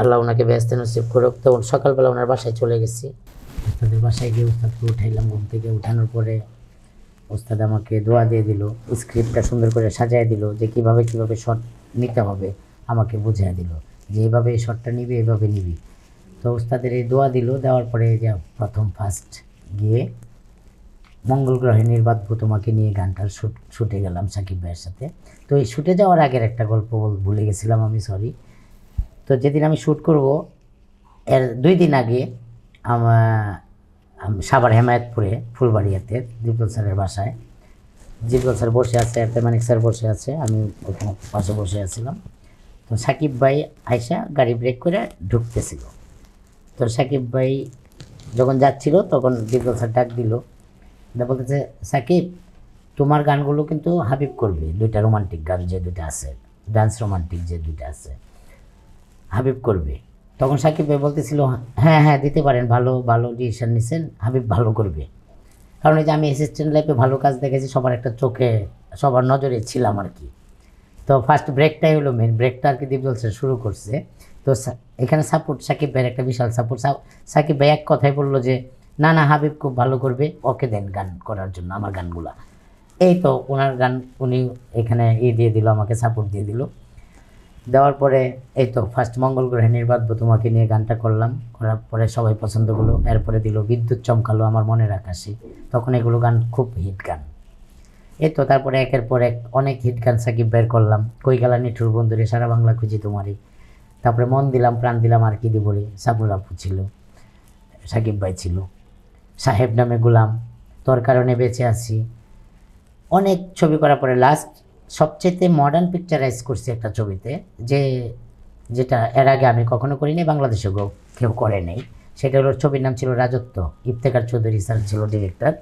আল্লাহ ওনাকে ব্যস্ত নসিব করুক তো সকালবেলা ওনার বাসায় চলে গেছি উস্তাদের বাসায় গিয়ে উস্তাদকে উঠাইলাম ঘুম থেকে উঠানোর পরে উস্তাদ আমাকে দোয়া দিয়ে দিল স্ক্রিপ্টটা সুন্দর করে সাজায় দিল যে কিভাবে কিভাবে শট নিতে হবে আমাকে বুঝিয়ে দিল যে এইভাবে এই শটটা নিবি এইভাবে নিবি তো উস্তাদের এই দোয়া দিল দেওয়ার পরে যে প্রথম ফার্স্ট গিয়ে মঙ্গল গ্রহে নির্বাধবু তোমাকে নিয়ে গানটার শুট শুটে গেলাম সাকিব ভাইয়ের সাথে তো এই শুটে যাওয়ার আগের একটা গল্প ভুলে গেছিলাম আমি সরি তো যেদিন আমি শ্যুট করব এর দুই দিন আগে আমার সাবার হেমায়তপুরে ফুলবাড়িয়াতে দীপল স্যারের বাসায় দীপল স্যার বসে আছে এতে মানিক স্যার বসে আছে আমি ওখানে পাশে বসে আছিলাম তো সাকিব ভাই আইসা গাড়ি ব্রেক করে ঢুকতেছিল তো সাকিব ভাই যখন যাচ্ছিল তখন দীপল স্যার ডাক দিল এটা বলতেছে সাকিব তোমার গানগুলো কিন্তু হাবিব করবে দুইটা রোমান্টিক গান যে দুইটা আছে ডান্স রোমান্টিক যে দুইটা আছে হাবিব করবে তখন সাকিব ভাই বলতেছিল হ্যাঁ হ্যাঁ দিতে পারেন ভালো ভালো ডিসিশন নিছেন হাবিব ভালো করবে কারণ এই যে আমি অ্যাসিস্ট্যান্ট লাইফে ভালো কাজ দেখেছি সবার একটা চোখে সবার নজরে ছিলাম আর কি তো ফার্স্ট ব্রেকটাই হলো মেন ব্রেকটা আর কি দীপজল জলসে শুরু করছে তো এখানে সাপোর্ট সাকিব ভাইয়ের একটা বিশাল সাপোর্ট সাকিব ভাই এক কথাই বললো যে না না হাবিব খুব ভালো করবে ওকে দেন গান করার জন্য আমার গানগুলা এই তো ওনার গান উনি এখানে ই দিয়ে দিল আমাকে সাপোর্ট দিয়ে দিল দেওয়ার পরে এই তো ফার্স্ট মঙ্গল গ্রহে নির্বাধ তোমাকে নিয়ে গানটা করলাম করার পরে সবাই পছন্দ করলো এরপরে দিল বিদ্যুৎ চমকালো আমার মনের আকাশে তখন এগুলো গান খুব হিট গান এই তো তারপরে একের পর এক অনেক হিট গান সাকিব বের করলাম কৈকালা নিঠুর বন্ধুরে সারা বাংলা খুঁজি তোমারই তারপরে মন দিলাম প্রাণ দিলাম আর কি দি বলে সাবুল আপু ছিল সাকিব ভাই ছিল সাহেব নামে গোলাম তোর কারণে বেঁচে আছি অনেক ছবি করার পরে লাস্ট সবচেয়ে মডার্ন পিকচারাইজ করছি একটা ছবিতে যে যেটা এর আগে আমি কখনো করিনি বাংলাদেশে কেউ করে নেই সেটা হলো ছবির নাম ছিল রাজত্ব ইফতেকার চৌধুরী স্যার ছিল ডিরেক্টর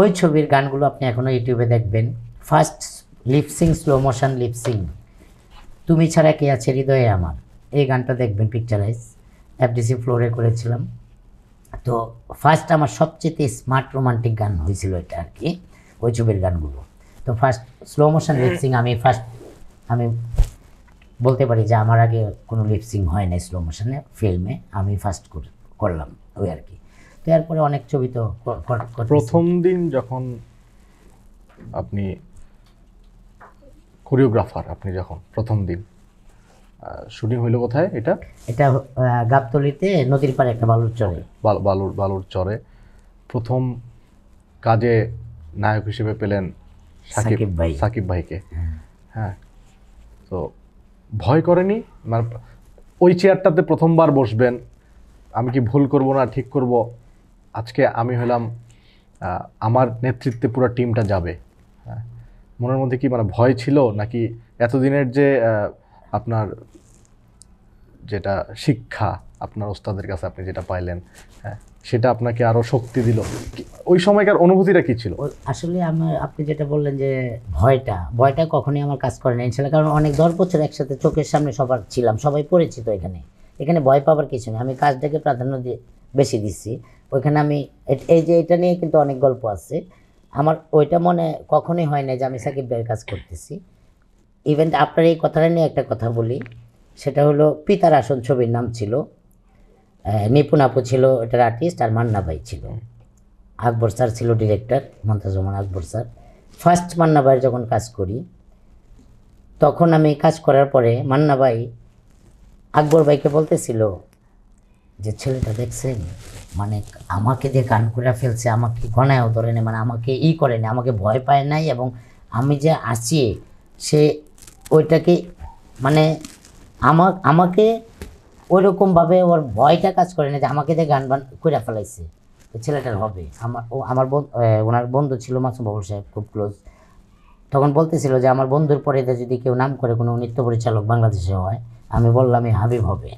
ওই ছবির গানগুলো আপনি এখনও ইউটিউবে দেখবেন first lip sync slow motion lip sync তুমি ছাড়া কে আছে হৃদয়ে আমার এই গানটা দেখবেন পিকচারাইজ এফডিসি ফ্লোরে করেছিলাম তো ফার্স্ট আমার সবচেয়ে স্মার্ট রোমান্টিক গান হয়েছিল এটা আর কি ওই ছবির গানগুলো তো ফার্স্ট স্লো মোশন লিপসিং আমি ফার্স্ট আমি বলতে পারি যে আমার আগে কোনো লিপসিং হয় না স্লো মোশনে ফিল্মে আমি ফার্স্ট করলাম ওই আর কি তো এরপরে অনেক ছবি তো প্রথম দিন যখন আপনি কোরিওগ্রাফার আপনি যখন প্রথম দিন শুটিং হইলো কোথায় এটা এটা গাবতলিতে নদীর পাড়ে একটা বালুর চরে বালুর বালুর চরে প্রথম কাজে নায়ক হিসেবে পেলেন সাকিব ভাই সাকিব ভাইকে হ্যাঁ।, হ্যাঁ তো ভয় করেনি মানে ওই চেয়ারটাতে প্রথমবার বসবেন আমি কি ভুল করব না ঠিক করব আজকে আমি হলাম আমার নেতৃত্বে পুরো টিমটা যাবে হ্যাঁ মনের মধ্যে কি মানে ভয় ছিল নাকি এতদিনের যে আপনার যেটা শিক্ষা আপনার ওস্তাদের কাছে আপনি যেটা পাইলেন হ্যাঁ সেটা আপনাকে আরও শক্তি দিল ওই সময়কার অনুভূতিটা কি ছিল আসলে আমার আপনি যেটা বললেন যে ভয়টা ভয়টা কখনই আমার কাজ করে না ইনশাল্লাহ কারণ অনেক দশ বছর একসাথে চোখের সামনে সবার ছিলাম সবাই পরিচিত এখানে এখানে ভয় পাবার কিছু নেই আমি কাজটাকে প্রাধান্য দিয়ে বেশি দিচ্ছি ওইখানে আমি এই যে এটা নিয়ে কিন্তু অনেক গল্প আছে আমার ওইটা মনে কখনোই হয় না যে আমি সাকিব ভাইয়ের কাজ করতেছি ইভেন আপনার এই কথাটা নিয়ে একটা কথা বলি সেটা হলো পিতার আসন ছবির নাম ছিল নিপুন আপু ছিল এটার আর্টিস্ট আর মান্না ভাই ছিল আকবর স্যার ছিল ডিরেক্টর মন্তাজমান আকবর স্যার ফার্স্ট মান্না ভাইয়ের যখন কাজ করি তখন আমি কাজ করার পরে মান্না ভাই আকবর ভাইকে বলতেছিল যে ছেলেটা দেখছেন মানে আমাকে যে গান করে ফেলছে আমাকে গণায়ও ধরেনি মানে আমাকে ই করেনি আমাকে ভয় পায় নাই এবং আমি যে আসি সে ওইটাকে মানে আমা আমাকে ওইরকমভাবে ওর ভয়টা কাজ করে না যে আমাকে দিয়ে গান বান করে ফেলাইছে ছেলেটার হবে আমার ও আমার ওনার বন্ধু ছিল মাসুম বাবুল সাহেব খুব ক্লোজ তখন বলতেছিল যে আমার বন্ধুর পরে যদি কেউ নাম করে কোনো নৃত্য পরিচালক বাংলাদেশে হয় আমি বললাম এই হাবিব হবে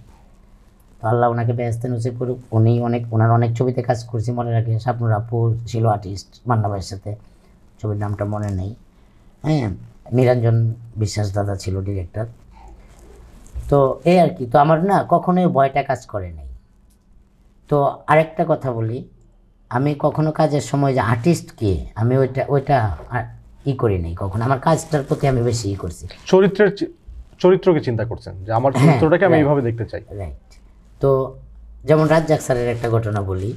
তো আল্লাহ ওনাকে ব্যস্ত নসিব করুক উনি অনেক ওনার অনেক ছবিতে কাজ করছি মনে রাখে স্বপ্ন রাপুর ছিল আর্টিস্ট ভাইয়ের সাথে ছবির নামটা মনে নেই হ্যাঁ নিরঞ্জন বিশ্বাস দাদা ছিল ডিরেক্টর তো এই আর কি তো আমার না কখনোই ভয়টা কাজ করে নাই তো আরেকটা কথা বলি আমি কখনো কাজের সময় যে আর্টিস্ট কে আমি ওইটা ওইটা ই করি নাই কখনো আমার কাজটার প্রতি আমি বেশি ই করছি চরিত্রের চরিত্রকে চিন্তা করছেন যে আমার হ্যাঁ, চরিত্রটাকে আমি এইভাবে দেখতে চাই রাইট তো যেমন রাজ্জাক স্যারের একটা ঘটনা বলি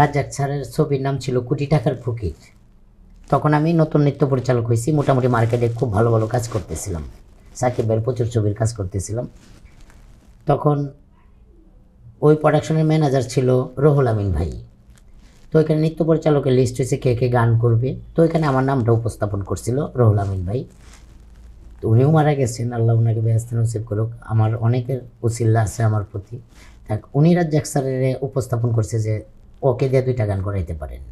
রাজ্জাক স্যারের ছবির নাম ছিল কোটি টাকার ফকির তখন আমি নতুন নৃত্য পরিচালক হয়েছি মোটামুটি মার্কেটে খুব ভালো ভালো কাজ করতেছিলাম সাকিবের প্রচুর ছবির কাজ করতেছিলাম তখন ওই প্রোডাকশনের ম্যানেজার ছিল রহুল আমিন ভাই তো এখানে নৃত্য পরিচালকের লিস্ট হয়েছে কে কে গান করবে তো এখানে আমার নামটা উপস্থাপন করছিল রহুল আমিন ভাই তো উনিও মারা গেছেন আল্লাহ ওনাকে ব্যস্তান নসিব করুক আমার অনেকের উচিল্লা আছে আমার প্রতি দেখ উনি রাজ্যাক স্যারের উপস্থাপন করছে যে ওকে দিয়ে দুইটা গান করাইতে পারেন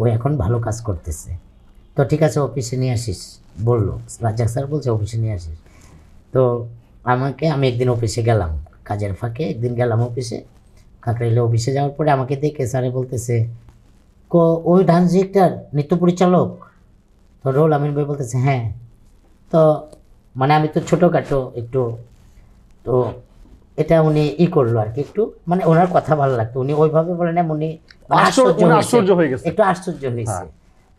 ও এখন ভালো কাজ করতেছে তো ঠিক আছে অফিসে নিয়ে আসিস বললো রাজ্জাক স্যার বলছে অফিসে নিয়ে আসিস তো আমাকে আমি একদিন অফিসে গেলাম কাজের ফাঁকে একদিন গেলাম অফিসে কাঁকড়াইলে অফিসে যাওয়ার পরে আমাকে দেখে স্যারে বলতেছে ক ওই ডান্স ডিরেক্টর নৃত্য পরিচালক তো রোল আমিন ভাই বলতেছে হ্যাঁ তো মানে আমি তো ছোটোখাটো একটু তো এটা উনি ই করলো আর কি একটু মানে ওনার কথা ভালো লাগতো উনি ওইভাবে বলেন উনি মানে আশ্চর্য হয়ে গেছে একটু আশ্চর্য হয়েছে হ্যাঁ।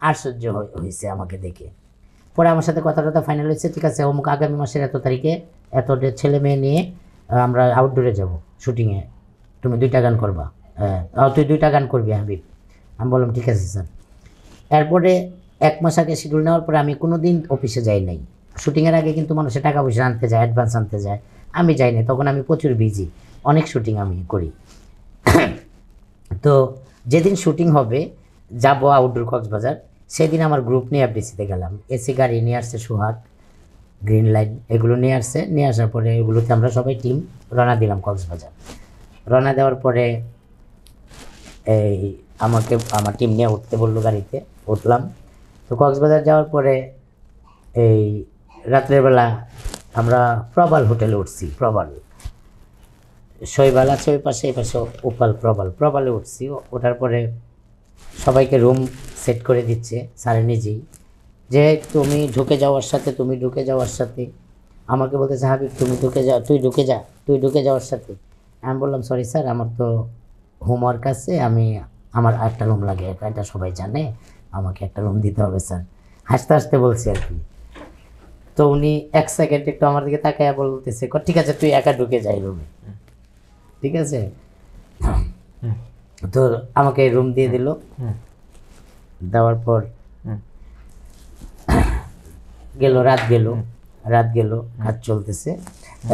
আশ্চর্য হয়েছে আমাকে দেখে পরে আমার সাথে কথা টথা ফাইনাল হয়েছে ঠিক আছে অমুক আগামী মাসের এত তারিখে এত ছেলে মেয়ে নিয়ে আমরা আউটডোরে যাব শুটিংয়ে তুমি দুইটা গান করবা হ্যাঁ তুই দুইটা গান করবি হাবিব আমি বললাম ঠিক আছে স্যার এরপরে এক মাস আগে শিডিউল নেওয়ার পরে আমি কোনো দিন অফিসে যাই নাই শুটিংয়ের আগে কিন্তু মানুষের টাকা পয়সা আনতে যায় অ্যাডভান্স আনতে যায় আমি যাই না তখন আমি প্রচুর বিজি অনেক শুটিং আমি করি তো যেদিন শুটিং হবে যাব আউটডোর কক্সবাজার সেদিন আমার গ্রুপ নিয়ে এফডিসিতে গেলাম এসি গাড়ি নিয়ে আসছে সোহাগ গ্রিন লাইন এগুলো নিয়ে আসছে নিয়ে আসার পরে এগুলোতে আমরা সবাই টিম রানা দিলাম কক্সবাজার রানা দেওয়ার পরে এই আমাকে আমার টিম নিয়ে উঠতে বললো গাড়িতে উঠলাম তো কক্সবাজার যাওয়ার পরে এই রাত্রেবেলা আমরা প্রবাল হোটেলে উঠছি প্রবাল শৈবাল আছে ওই পাশে এই পাশে ওপাল প্রবাল প্রবালে উঠছি ওঠার পরে সবাইকে রুম সেট করে দিচ্ছে স্যারে নিজেই যে তুমি ঢুকে যাওয়ার সাথে তুমি ঢুকে যাওয়ার সাথে আমাকে বলতেছে হাবিব তুমি ঢুকে যা তুই ঢুকে যা তুই ঢুকে যাওয়ার সাথে আমি বললাম সরি স্যার আমার তো হোমওয়ার্ক আছে আমি আমার একটা রুম লাগে এটা সবাই জানে আমাকে একটা রুম দিতে হবে স্যার হাসতে হাসতে বলছি আর কি তো উনি এক সেকেন্ড একটু আমার দিকে তাকায় বলতেছে ঠিক আছে তুই একা ঢুকে যাই রুমে ঠিক আছে তো আমাকে রুম দিয়ে দিল দেওয়ার পর গেল রাত গেল রাত গেল কাজ চলতেছে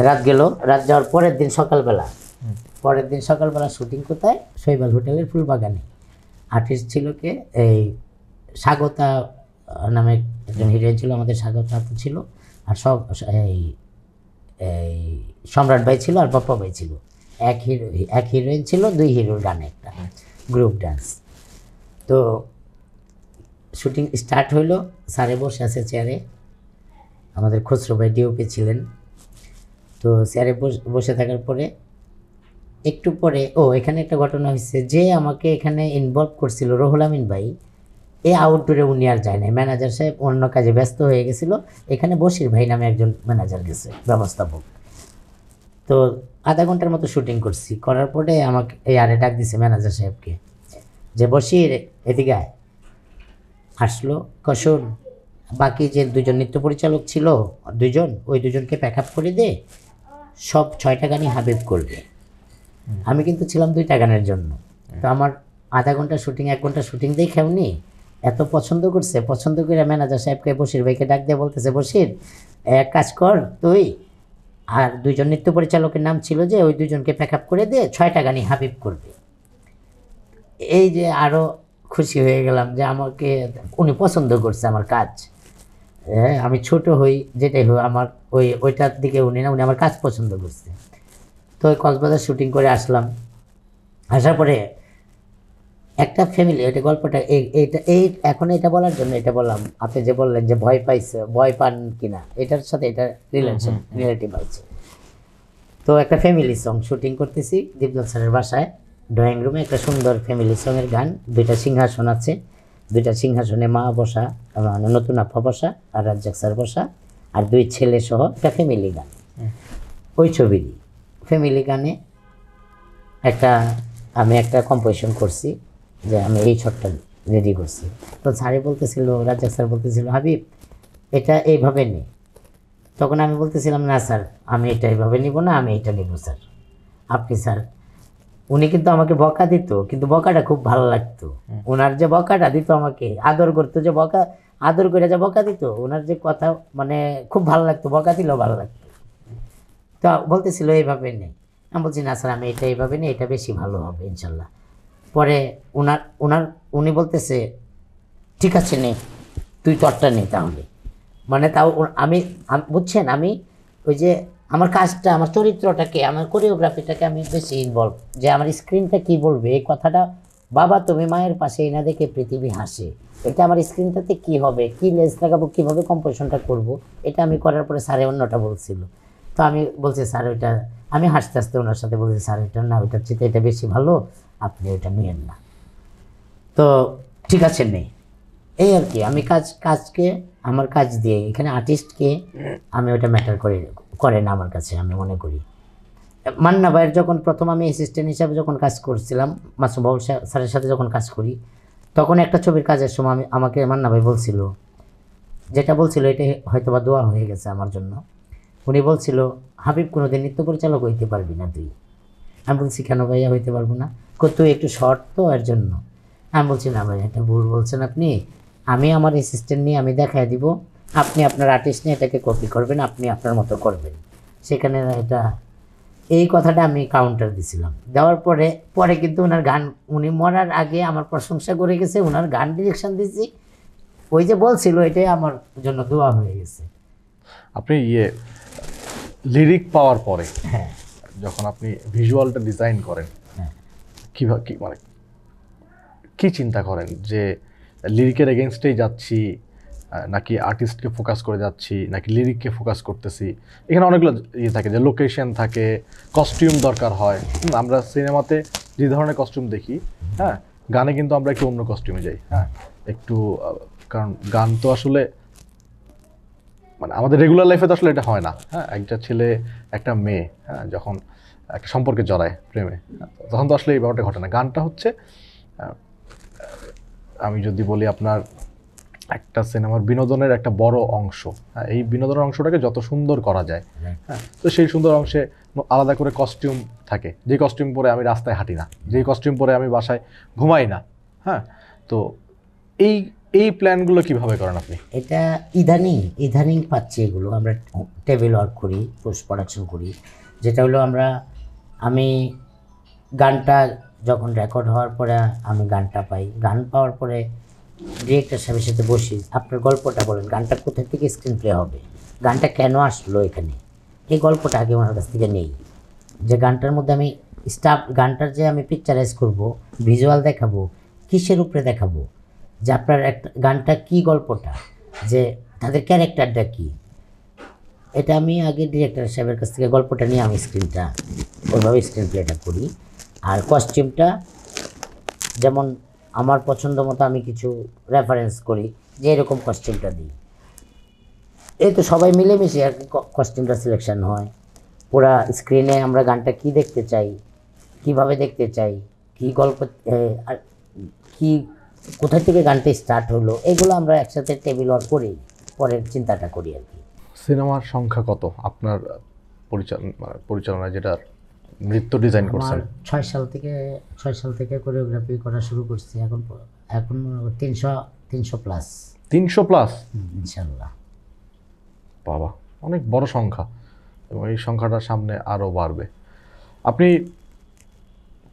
রাত গেল রাত যাওয়ার পরের দিন সকালবেলা পরের দিন সকালবেলা শুটিং কোথায় শৈবাল হোটেলের ফুলবাগানে আর্টিস্ট ছিল কে এই স্বাগতা নামে একজন হিরোইন ছিল আমাদের স্বাগত আপু ছিল আর সব এই এই সম্রাট ভাই ছিল আর বাপ্পা ভাই ছিল এক হিরো এক হিরোইন ছিল দুই হিরোর গান একটা গ্রুপ ডান্স তো শুটিং স্টার্ট হইলো স্যারে বসে আছে চেয়ারে আমাদের খসরো ভাই ডিওপি ছিলেন তো চেয়ারে বসে থাকার পরে একটু পরে ও এখানে একটা ঘটনা হয়েছে যে আমাকে এখানে ইনভলভ করছিল রহুল আমিন ভাই এই আউটডোরে উনি আর যায় নাই ম্যানেজার সাহেব অন্য কাজে ব্যস্ত হয়ে গেছিল এখানে বসির ভাই নামে একজন ম্যানেজার গেছে ব্যবস্থাপক তো আধা ঘন্টার মতো শুটিং করছি করার পরে আমাকে এই আরে ডাক দিছে ম্যানেজার সাহেবকে যে বসির এদিকে আয় আসলো কসুর বাকি যে দুজন নৃত্য পরিচালক ছিল দুজন ওই দুজনকে প্যাক আপ করে দে সব ছয়টা গানই হাবিব করবে আমি কিন্তু ছিলাম দুইটা গানের জন্য তো আমার আধা ঘন্টা শুটিং এক ঘন্টা শুটিং দিয়ে খেউনি এত পছন্দ করছে পছন্দ করে ম্যানেজার সাহেবকে বসির ভাইকে ডাক দিয়ে বলতেছে বসির এক কাজ কর তুই আর দুইজন নৃত্য পরিচালকের নাম ছিল যে ওই দুজনকে প্যাক আপ করে দিয়ে ছয়টা গানই হাবিব করবে এই যে আরও খুশি হয়ে গেলাম যে আমাকে উনি পছন্দ করছে আমার কাজ হ্যাঁ আমি ছোট হই যেটাই হোক আমার ওই ওইটার দিকে উনি না উনি আমার কাজ পছন্দ করছে তো ওই কক্সবাজার শ্যুটিং করে আসলাম আসার পরে একটা ফ্যামিলি এটা গল্পটা এইটা এই এখন এটা বলার জন্য এটা বললাম আপনি যে বললেন যে ভয় পাইছে ভয় পান কিনা এটার সাথে এটা রিলেশন রিলেটিভ আছে তো একটা ফ্যামিলি সং শুটিং করতেছি দীপদল স্যারের বাসায় ড্রয়িং রুমে একটা সুন্দর ফ্যামিলি সঙের গান দুইটা সিংহাসন আছে দুইটা সিংহাসনে মা বসা মানে নতুন আপা বসা আর রাজ্জাক স্যার বসা আর দুই ছেলে সহ একটা ফ্যামিলি গান ওই ছবিরই ফ্যামিলি গানে একটা আমি একটা কম্পোজিশন করছি যে আমি এই শটটা রেডি করছি তো স্যারে বলতেছিল রাজ্জাক স্যার বলতেছিল হাবিব এটা এইভাবে নে তখন আমি বলতেছিলাম না স্যার আমি এটা এইভাবে নিব না আমি এটা নিব স্যার আপনি স্যার উনি কিন্তু আমাকে বকা দিত কিন্তু বকাটা খুব ভালো লাগতো ওনার যে বকাটা দিত আমাকে আদর করতো যে বকা আদর করে যে বকা দিত ওনার যে কথা মানে খুব ভালো লাগতো বকা দিলেও ভালো লাগতো তো বলতেছিল এইভাবে নেই আমি বলছি না স্যার আমি এটা এইভাবে নেই এটা বেশি ভালো হবে ইনশাল্লাহ পরে ওনার ওনার উনি বলতেছে ঠিক আছে নে তুই তরটা নে তাহলে মানে তাও আমি বুঝছেন আমি ওই যে আমার কাজটা আমার চরিত্রটাকে আমার কোরিওগ্রাফিটাকে আমি বেশি ইনভলভ যে আমার স্ক্রিনটা কি বলবে এই কথাটা বাবা তুমি মায়ের পাশে এনা দেখে পৃথিবী হাসে এটা আমার স্ক্রিনটাতে কি হবে কি লেন্স লাগাবো কীভাবে কম্পোজিশনটা করব এটা আমি করার পরে স্যারে অন্যটা বলছিল তো আমি বলছি স্যার ওইটা আমি হাসতে হাসতে ওনার সাথে বলছি স্যার এটা না ওইটার চেয়ে এটা বেশি ভালো আপনি ওইটা নিয়েন না তো ঠিক আছে নেই এই আর কি আমি কাজ কাজকে আমার কাজ দিয়ে এখানে আর্টিস্টকে আমি ওটা ম্যাটার করে করে না আমার কাছে আমি মনে করি মান্না ভাইয়ের যখন প্রথম আমি অ্যাসিস্ট্যান্ট হিসাবে যখন কাজ করছিলাম মাসুম বাবুল স্যারের সাথে যখন কাজ করি তখন একটা ছবির কাজের সময় আমি আমাকে মান্না ভাই বলছিল যেটা বলছিল এটা হয়তো বা দোয়া হয়ে গেছে আমার জন্য উনি বলছিল হাবিব কোনোদিন নৃত্য পরিচালক হইতে পারবি না তুই আমি বলছি কেন ভাইয়া হইতে পারবো না করতে একটু শর্ট তো এর জন্য আমি বলছি না ভাই এটা ভুল বলছেন আপনি আমি আমার অ্যাসিস্ট্যান্ট নিয়ে আমি দেখাই দিব আপনি আপনার আর্টিস্ট নিয়ে এটাকে কপি করবেন আপনি আপনার মতো করবেন সেখানে এটা এই কথাটা আমি কাউন্টার দিছিলাম দেওয়ার পরে পরে কিন্তু ওনার গান উনি মরার আগে আমার প্রশংসা করে গেছে ওনার গান ডিরেকশন দিয়েছি ওই যে বলছিল এটাই আমার জন্য দোয়া হয়ে গেছে আপনি ইয়ে লিরিক পাওয়ার পরে হ্যাঁ যখন আপনি ভিজুয়ালটা ডিজাইন করেন কীভাবে কী মানে কী চিন্তা করেন যে লিরিকের এগেনস্টেই যাচ্ছি নাকি আর্টিস্টকে ফোকাস করে যাচ্ছি নাকি লিরিককে ফোকাস করতেছি এখানে অনেকগুলো ইয়ে থাকে যে লোকেশন থাকে কস্টিউম দরকার হয় আমরা সিনেমাতে যে ধরনের কস্টিউম দেখি হ্যাঁ গানে কিন্তু আমরা একটু অন্য কস্টিউমে যাই হ্যাঁ একটু কারণ গান তো আসলে মানে আমাদের রেগুলার লাইফে তো আসলে এটা হয় না হ্যাঁ একটা ছেলে একটা মেয়ে হ্যাঁ যখন একটা সম্পর্কে জড়ায় প্রেমে তখন তো আসলে এই ব্যাপারটা ঘটে না গানটা হচ্ছে আমি যদি বলি আপনার একটা সিনেমার বিনোদনের একটা বড় অংশ হ্যাঁ এই বিনোদনের অংশটাকে যত সুন্দর করা যায় হ্যাঁ, হ্যাঁ তো সেই সুন্দর অংশে আলাদা করে কস্টিউম থাকে যে কস্টিউম পরে আমি রাস্তায় হাঁটি না যে কস্টিউম পরে আমি বাসায় ঘুমাই না হ্যাঁ তো এই এই প্ল্যানগুলো কিভাবে করেন আপনি এটা ইদানিং ইদানিং পাচ্ছি এগুলো আমরা টেবিল ওয়ার্ক করি পোস্ট প্রোডাকশন করি যেটা হলো আমরা আমি গানটা যখন রেকর্ড হওয়ার পরে আমি গানটা পাই গান পাওয়ার পরে ডিরেক্টর সাহেবের সাথে বসি আপনার গল্পটা বলেন গানটা কোথা থেকে স্ক্রিন প্লে হবে গানটা কেন আসলো এখানে এই গল্পটা আগে আমার কাছ থেকে নেই যে গানটার মধ্যে আমি স্টাফ গানটার যে আমি পিকচারাইজ করব ভিজুয়াল দেখাবো কিসের উপরে দেখাবো যে আপনার একটা গানটা কী গল্পটা যে তাদের ক্যারেক্টারটা কী এটা আমি আগে ডিরেক্টর সাহেবের কাছ থেকে গল্পটা নিয়ে আমি স্ক্রিনটা ওইভাবে স্ক্রিন প্লেটা করি আর কস্টিউমটা যেমন আমার পছন্দ মতো আমি কিছু রেফারেন্স করি যে এরকম কস্টিউমটা দিই এই তো সবাই মিলেমিশে আর কি কস্টিউমটা সিলেকশান হয় পুরা স্ক্রিনে আমরা গানটা কি দেখতে চাই কিভাবে দেখতে চাই কি গল্প আর কি কোথা থেকে গানটা স্টার্ট হলো এগুলো আমরা একসাথে টেবিল ওয়ার করি পরের চিন্তাটা করি আর কি সিনেমার সংখ্যা কত আপনার পরিচালনা পরিচালনা যেটা নৃত্য ডিজাইন করছেন ছয় সাল থেকে ছয় সাল থেকে কোরিওগ্রাফি করা শুরু করছি এখন এখন তিনশো তিনশো প্লাস তিনশো প্লাস ইনশাল্লাহ বাবা অনেক বড় সংখ্যা এবং এই সংখ্যাটা সামনে আরও বাড়বে আপনি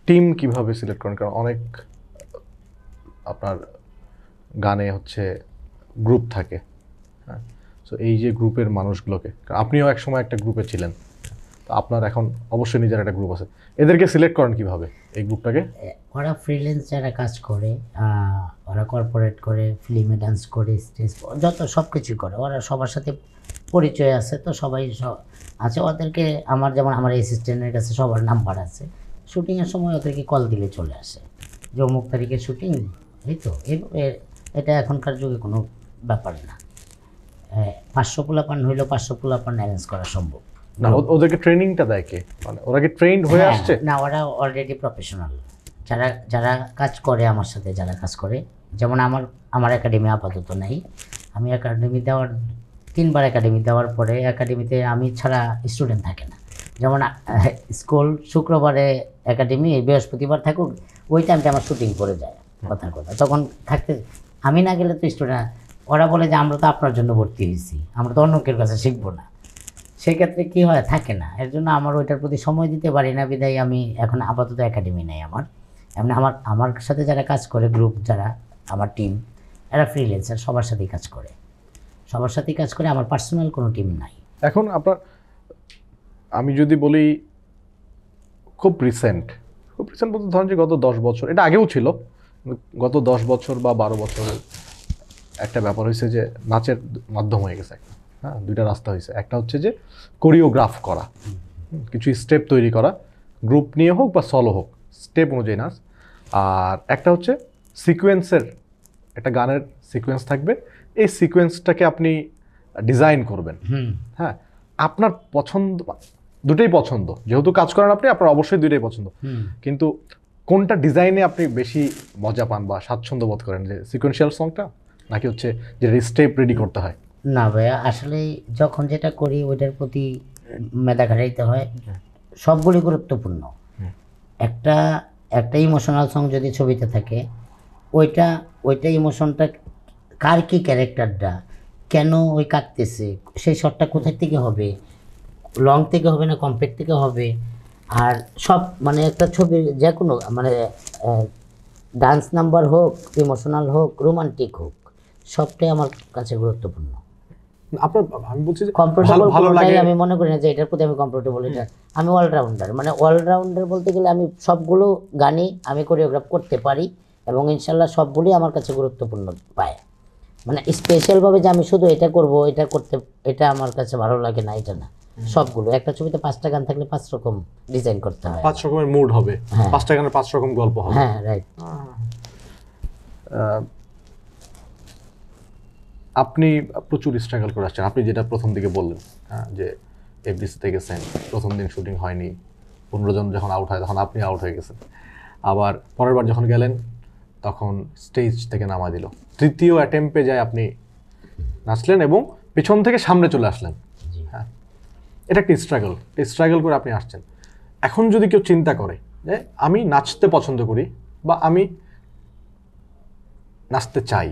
টিম কিভাবে সিলেক্ট করেন কারণ অনেক আপনার গানে হচ্ছে গ্রুপ থাকে হ্যাঁ সো এই যে গ্রুপের মানুষগুলোকে আপনিও এক সময় একটা গ্রুপে ছিলেন তো আপনার এখন অবশ্যই নিজের একটা গ্রুপ আছে এদেরকে সিলেক্ট করেন কিভাবে এই গ্রুপটাকে ওরা ফ্রিল্যান্স যারা কাজ করে ওরা কর্পোরেট করে ফিল্মে ডান্স করে স্টেজ যত সব কিছুই করে ওরা সবার সাথে পরিচয় আছে তো সবাই আছে ওদেরকে আমার যেমন আমার অ্যাসিস্ট্যান্টের কাছে সবার নাম্বার আছে শুটিংয়ের সময় ওদেরকে কল দিলে চলে আসে যে অমুক তারিখে শুটিং এই তো এটা এখনকার যুগে কোনো ব্যাপার না পাঁচশো পোলাপান হইলেও পাঁচশো পোলাপান অ্যারেঞ্জ করা সম্ভব না ওদেরকে ট্রেনিংটা দেয় কে মানে ওরা কি ট্রেন্ড হয়ে হ্যাঁ, আসছে না ওরা অলরেডি প্রফেশনাল যারা যারা কাজ করে আমার সাথে যারা কাজ করে যেমন আমার আমার একাডেমি আপাতত নাই আমি একাডেমি দেওয়ার তিনবার একাডেমি দেওয়ার পরে একাডেমিতে আমি ছাড়া স্টুডেন্ট থাকে না যেমন স্কুল শুক্রবারে একাডেমি বৃহস্পতিবার থাকুক ওই টাইমটা আমার শুটিং করে যায় কথা কথা তখন থাকতে আমি না গেলে তো স্টুডেন্ট ওরা বলে যে আমরা তো আপনার জন্য ভর্তি হয়েছি আমরা তো অন্য কেউ কাছে শিখবো না সেক্ষেত্রে কী হয় থাকে না এর জন্য আমার ওইটার প্রতি সময় দিতে পারি না বিদায় আমি এখন আপাতত একাডেমি নেই আমার এমনি আমার আমার সাথে যারা কাজ করে গ্রুপ যারা আমার টিম এরা ফ্রিল্যান্সার সবার সাথেই কাজ করে সবার সাথেই কাজ করে আমার পার্সোনাল কোনো টিম নাই এখন আপনার আমি যদি বলি খুব রিসেন্ট খুব রিসেন্ট বলতে ধরেন যে গত দশ বছর এটা আগেও ছিল গত দশ বছর বা বারো বছর একটা ব্যাপার হয়েছে যে নাচের মাধ্যম হয়ে গেছে হ্যাঁ দুইটা রাস্তা হয়েছে একটা হচ্ছে যে কোরিওগ্রাফ করা কিছু স্টেপ তৈরি করা গ্রুপ নিয়ে হোক বা সলো হোক স্টেপ অনুযায়ী নাচ আর একটা হচ্ছে সিকোয়েন্সের একটা গানের সিকোয়েন্স থাকবে এই সিকোয়েন্সটাকে আপনি ডিজাইন করবেন হ্যাঁ আপনার পছন্দ দুটোই পছন্দ যেহেতু কাজ করেন আপনি আপনার অবশ্যই দুটোই পছন্দ কিন্তু কোনটা ডিজাইনে আপনি বেশি মজা পান বা স্বাচ্ছন্দ্য বোধ করেন যে সিকোয়েন্সিয়াল সংটা নাকি হচ্ছে যে স্টেপ রেডি করতে হয় না ভাইয়া আসলে যখন যেটা করি ওইটার প্রতি মেধা ঘাটাইতে হয় হ্যাঁ। সবগুলি গুরুত্বপূর্ণ হ্যাঁ। একটা একটা ইমোশনাল সং যদি ছবিতে থাকে ওইটা ওইটা ইমোশনটা কার কী ক্যারেক্টারটা কেন ওই কাঁদতেছে সেই শটটা কোথায় থেকে হবে লং থেকে হবে না কম্পেট থেকে হবে আর সব মানে একটা ছবি যে কোনো মানে ডান্স নাম্বার হোক ইমোশনাল হোক রোমান্টিক হোক সবটাই আমার কাছে গুরুত্বপূর্ণ আমি আমি মনে করি না যে এটার প্রতি আমি কমফোর্টেবল এটা আমি অলরাউন্ডার মানে অলরাউন্ডার বলতে গেলে আমি সবগুলো গানই আমি কোরিওগ্রাফ করতে পারি এবং ইনশাল্লাহ সবগুলোই আমার কাছে গুরুত্বপূর্ণ পায় মানে স্পেশালভাবে যে আমি শুধু এটা করব এটা করতে এটা আমার কাছে ভালো লাগে না এটা না সবগুলো একটা ছবিতে পাঁচটা গান থাকলে পাঁচ রকম ডিজাইন করতে হয় পাঁচ রকমের মুড হবে হ্যাঁ। পাঁচটা গানের পাঁচ রকম গল্প হবে হ্যাঁ রাইট আপনি প্রচুর স্ট্রাগল করে আসছেন আপনি যেটা প্রথম দিকে বললেন হ্যাঁ, যে এফডিসিতে গেছেন প্রথম দিন শুটিং হয়নি পনেরো জন যখন আউট হয় তখন আপনি আউট হয়ে গেছেন আবার পরের বার যখন গেলেন তখন স্টেজ থেকে নামা দিল তৃতীয় অ্যাটেম্পে যায় আপনি নাচলেন এবং পেছন থেকে সামনে চলে আসলেন হ্যাঁ এটা একটা স্ট্রাগল স্ট্রাগল করে আপনি আসছেন এখন যদি কেউ চিন্তা করে যে আমি নাচতে পছন্দ করি বা আমি নাচতে চাই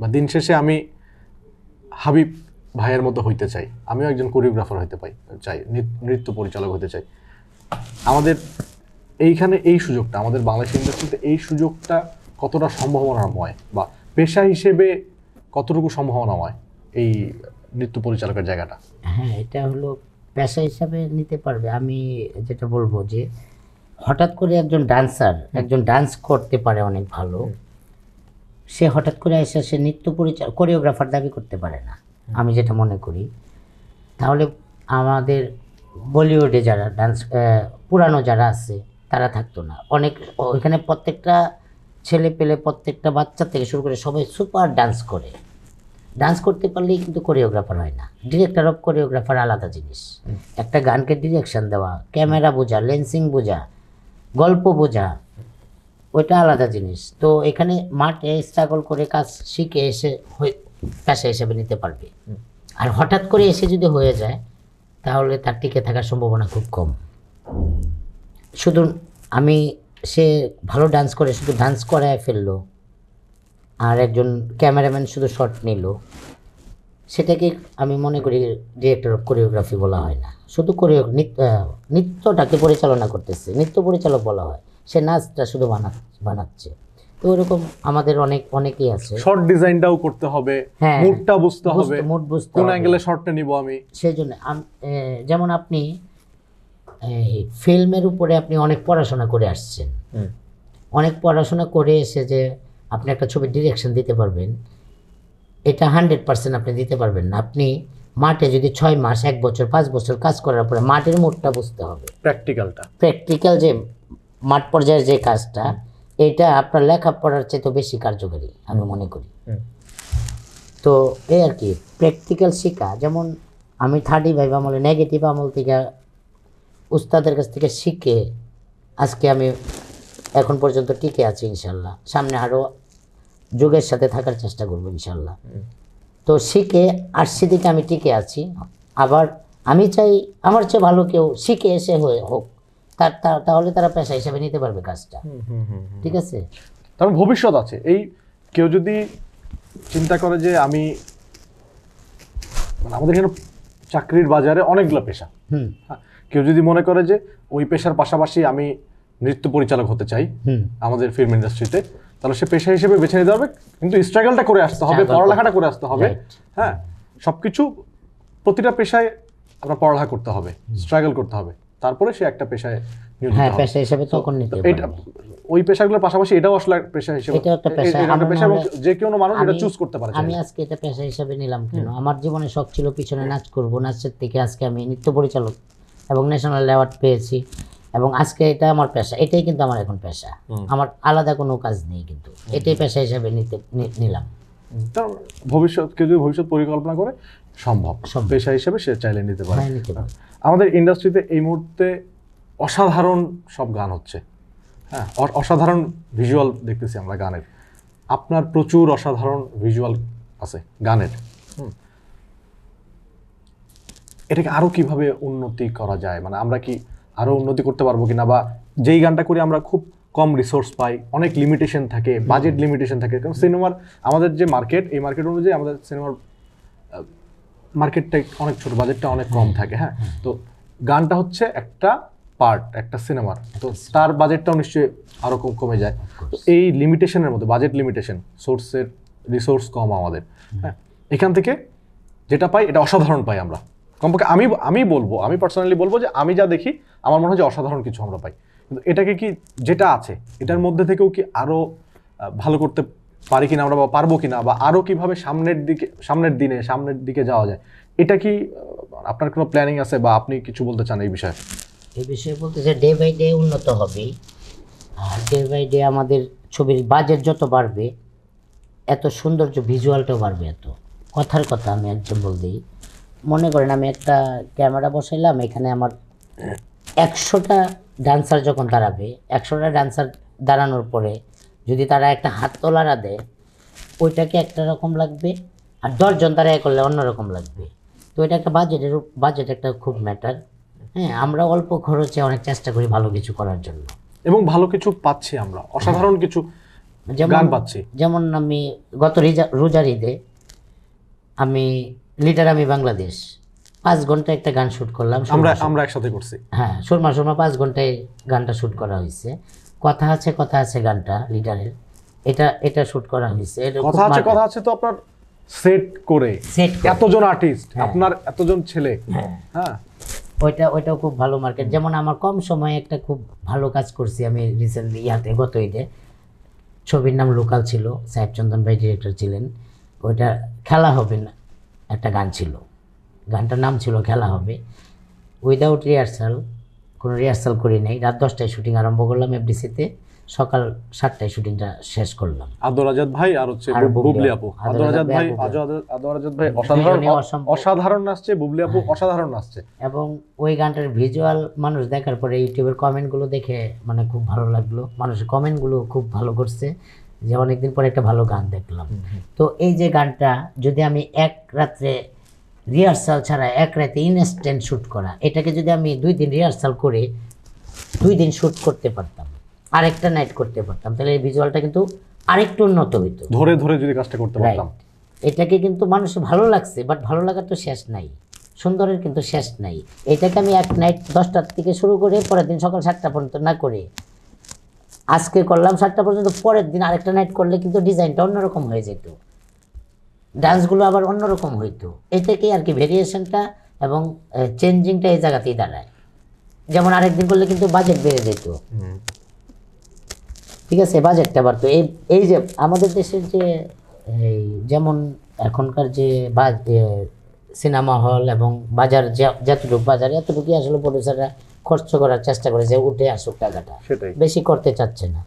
বা দিন শেষে আমি হাবিব ভাইয়ের মতো হইতে চাই আমিও একজন কোরিওগ্রাফার হইতে পাই চাই নৃত্য পরিচালক হতে চাই আমাদের এইখানে এই সুযোগটা আমাদের বাংলাদেশ ইন্ডাস্ট্রিতে এই সুযোগটা কতটা সম্ভাবনাময় বা পেশা হিসেবে কতটুকু সম্ভাবনাময় এই নৃত্য পরিচালকের জায়গাটা হ্যাঁ এটা হলো পেশা হিসাবে নিতে পারবে আমি যেটা বলবো যে হঠাৎ করে একজন ডান্সার একজন ডান্স করতে পারে অনেক ভালো সে হঠাৎ করে এসে সে নৃত্য পরিচালক কোরিওগ্রাফার দাবি করতে পারে না আমি যেটা মনে করি তাহলে আমাদের বলিউডে যারা ডান্স পুরানো যারা আছে তারা থাকতো না অনেক ওইখানে প্রত্যেকটা ছেলে পেলে প্রত্যেকটা বাচ্চা থেকে শুরু করে সবাই সুপার ডান্স করে ডান্স করতে পারলেই কিন্তু কোরিওগ্রাফার হয় না ডিরেক্টর অফ কোরিওগ্রাফার আলাদা জিনিস একটা গানকে ডিরেকশন দেওয়া ক্যামেরা বোঝা লেন্সিং বোঝা গল্প বোঝা ওইটা আলাদা জিনিস তো এখানে মাঠে স্ট্রাগল করে কাজ শিখে এসে পেশা হিসেবে নিতে পারবে আর হঠাৎ করে এসে যদি হয়ে যায় তাহলে তার টিকে থাকার সম্ভাবনা খুব কম শুধু আমি সে ভালো ডান্স করে শুধু ডান্স করায় ফেললো আর একজন ক্যামেরাম্যান শুধু শট নিল সেটাকে আমি মনে করি ডিরেক্টর অফ কোরিওগ্রাফি বলা হয় না শুধু কোরিও নৃত্য নৃত্যটাকে পরিচালনা করতেছে নৃত্য পরিচালক বলা হয় সে নাচটা শুধু বানাচ্ছে তো ওরকম আমাদের অনেক অনেকেই আছে শর্ট ডিজাইনটাও করতে হবে হ্যাঁ মুডটা বুঝতে হবে মুড বুঝতে কোন অ্যাঙ্গেলে শর্টটা নিব আমি সেই জন্য যেমন আপনি ফিল্মের উপরে আপনি অনেক পড়াশোনা করে আসছেন অনেক পড়াশোনা করে এসে যে আপনি একটা ছবির ডিরেকশন দিতে পারবেন এটা হান্ড্রেড পার্সেন্ট আপনি দিতে পারবেন না আপনি মাঠে যদি ছয় মাস এক বছর পাঁচ বছর কাজ করার পরে মাঠের মুডটা বুঝতে হবে প্র্যাকটিক্যালটা প্র্যাকটিক্যাল যে মাঠ পর্যায়ের যে কাজটা এটা আপনার লেখাপড়ার চেয়ে তো বেশি কার্যকরী আমি মনে করি তো এই আর কি প্র্যাকটিক্যাল শিক্ষা যেমন আমি থার্ডি ভাইব আমলে নেগেটিভ আমল থেকে উস্তাদের কাছ থেকে শিখে আজকে আমি এখন পর্যন্ত টিকে আছি ইনশাল্লাহ সামনে আরও যুগের সাথে থাকার চেষ্টা করব ইনশাল্লাহ তো শিখে আরসি দিকে আমি টিকে আছি আবার আমি চাই আমার চেয়ে ভালো কেউ শিখে এসে হয়ে হোক তার তাহলে তারা পেশা হিসেবে নিতে পারবে কাজটা ঠিক আছে তার ভবিষ্যৎ আছে এই কেউ যদি চিন্তা করে যে আমি মানে আমাদের এখানে চাকরির বাজারে অনেকগুলো পেশা হ্যাঁ, কেউ যদি মনে করে যে ওই পেশার পাশাপাশি আমি নৃত্য পরিচালক হতে চাই আমাদের ফিল্ম ইন্ডাস্ট্রিতে তাহলে সে পেশা হিসেবে বেছে নিতে হবে কিন্তু স্ট্রাগলটা করে আসতে হবে পড়ালেখাটা করে আসতে হবে হ্যাঁ সবকিছু প্রতিটা পেশায় আমরা পড়ালেখা করতে হবে স্ট্রাগল করতে হবে তারপরে সে একটা পেশায় হ্যাঁ পেশা হিসেবে নিতে এটা ওই পেশাগুলোর পাশাপাশি এটাও আসলে পেশা হিসেবে এটা একটা পেশা একটা পেশা যে মানুষ এটা চুজ করতে পারে আমি আজকে এটা পেশা হিসেবে নিলাম কেন আমার জীবনে ছিল পিছনে নাচ করব নাচের থেকে আজকে আমি নৃত্য পরিচালক এবং ন্যাশনাল অ্যাওয়ার্ড পেয়েছি এবং আজকে এটা আমার পেশা এটাই কিন্তু আমার এখন পেশা আমার আলাদা কোনো কাজ নেই কিন্তু এটাই পেশা হিসেবে নিতে নিলাম ভবিষ্যৎ কেউ যদি ভবিষ্যৎ পরিকল্পনা করে সম্ভব পেশা হিসেবে সে চাইলে নিতে পারে হ্যাঁ, আমাদের ইন্ডাস্ট্রিতে এই মুহূর্তে অসাধারণ সব গান হচ্ছে হ্যাঁ অসাধারণ ভিজুয়াল দেখতেছি আমরা গানের আপনার প্রচুর অসাধারণ ভিজুয়াল আছে গানের এটাকে আরও কিভাবে উন্নতি করা যায় মানে আমরা কি আরও উন্নতি করতে পারবো কি না বা যেই গানটা করি আমরা খুব কম রিসোর্স পাই অনেক লিমিটেশন থাকে বাজেট লিমিটেশন থাকে কারণ সিনেমার আমাদের যে মার্কেট এই মার্কেট অনুযায়ী আমাদের সিনেমার মার্কেটটা অনেক ছোট বাজেটটা অনেক কম থাকে হ্যাঁ তো গানটা হচ্ছে একটা পার্ট একটা সিনেমার তো তার বাজেটটাও নিশ্চয়ই আরও কম কমে যায় তো এই লিমিটেশনের মধ্যে বাজেট লিমিটেশন সোর্সের রিসোর্স কম আমাদের হ্যাঁ এখান থেকে যেটা পাই এটা অসাধারণ পাই আমরা কমপক্ষে আমি আমি বলবো আমি পার্সোনালি বলবো যে আমি যা দেখি আমার মনে হয় যে অসাধারণ কিছু আমরা পাই কিন্তু এটাকে কি যেটা আছে এটার মধ্যে থেকেও কি আরও ভালো করতে পারি কিনা আমরা বা পারবো কিনা বা আরও কীভাবে সামনের দিকে সামনের দিনে সামনের দিকে যাওয়া যায় এটা কি আপনার কোনো প্ল্যানিং আছে বা আপনি কিছু বলতে চান এই বিষয়ে এই বিষয়ে বলতে চাই ডে বাই ডে উন্নত হবে আর ডে বাই ডে আমাদের ছবির বাজেট যত বাড়বে এত সৌন্দর্য ভিজুয়ালটাও বাড়বে এত কথার কথা আমি একজন বল দিই মনে করেন আমি একটা ক্যামেরা বসাইলাম এখানে আমার একশোটা ডান্সার যখন দাঁড়াবে একশোটা ডান্সার দাঁড়ানোর পরে যদি তারা একটা হাত তোলারা দেয় ওইটাকে একটা রকম লাগবে আর দশজন তারা এ করলে অন্যরকম লাগবে তো এটা একটা বাজেটের বাজেট একটা খুব ম্যাটার হ্যাঁ আমরা অল্প খরচে অনেক চেষ্টা করি ভালো কিছু করার জন্য এবং ভালো কিছু পাচ্ছি আমরা অসাধারণ হ্যাঁ। কিছু গান পাচ্ছি যেমন আমি গত রোজার ঈদে আমি লিডার আমি বাংলাদেশ পাঁচ ঘন্টা একটা গান শুট করলাম আমরা আমরা একসাথে করছি হ্যাঁ সুরমা সুরমা পাঁচ ঘন্টায় গানটা শুট করা হয়েছে কথা আছে কথা আছে গানটা লিডারের এটা এটা শুট করা হয়েছে কথা আছে কথা আছে তো আপনার সেট করে এতজন আর্টিস্ট হ্যাঁ। আপনার এতজন ছেলে হ্যাঁ।, হ্যাঁ ওইটা ওইটাও খুব ভালো মার্কেট যেমন আমার কম সময়ে একটা খুব ভালো কাজ করছি আমি রিসেন্টলি ইয়াতে গত ঈদে ছবির নাম লোকাল ছিল সাহেব চন্দন ভাই ডিরেক্টর ছিলেন ওইটা খেলা হবে না একটা গান ছিল গানটার নাম ছিল খেলা হবে উইদাউট রিহার্সাল কোনো রিহার্সাল করি নাই রাত দশটায় শুটিং আরম্ভ করলাম এফডিসিতে সকাল সাতটায় শুটিংটা শেষ করলাম আদর আজাদ ভাই আর হচ্ছে বুবলি আপু আজাদ ভাই আজাদ ভাই অসাধারণ অসাধারণ নাচছে বুবলি আপু হ্যাঁ। অসাধারণ নাচছে এবং ওই গানটার ভিজুয়াল মানুষ দেখার পরে ইউটিউবের কমেন্টগুলো দেখে মানে খুব ভালো লাগলো মানুষের কমেন্টগুলো খুব ভালো করছে যে অনেকদিন পরে একটা ভালো গান দেখলাম তো এই যে গানটা যদি আমি এক রাত্রে রিহার্সাল ছাড়া এক রাতে ইনস্ট্যান্ট শ্যুট করা এটাকে যদি আমি দুই দিন রিহার্সাল করে দুই দিন শ্যুট করতে পারতাম আরেকটা নাইট করতে পারতাম তাহলে এই ভিজুয়ালটা কিন্তু আরেকটু উন্নত হইতো ধরে ধরে যদি কাজটা করতে পারতাম এটাকে কিন্তু মানুষ ভালো লাগছে বাট ভালো লাগার তো শেষ নাই সুন্দরের কিন্তু শেষ নাই এটাকে আমি এক নাইট দশটার থেকে শুরু করে পরের দিন সকাল সাতটা পর্যন্ত না করে আজকে করলাম সাতটা পর্যন্ত পরের দিন আরেকটা নাইট করলে কিন্তু ডিজাইনটা অন্যরকম হয়ে যেত ডান্সগুলো আবার অন্যরকম হইতো এটাকে আর কি ভেরিয়েশনটা এবং চেঞ্জিংটা এই জায়গাতেই দাঁড়ায় যেমন আরেকদিন করলে কিন্তু বাজেট বেড়ে যেত ঠিক আছে বাজেটটা বাড়তো এই এই যে আমাদের দেশের যে এই যেমন এখনকার যে সিনেমা হল এবং বাজার যতটুকু বাজার এতটুকুই আসলে প্রডিউসাররা খরচ করার চেষ্টা করে যে উঠে আসুক টাকাটা বেশি করতে চাচ্ছে না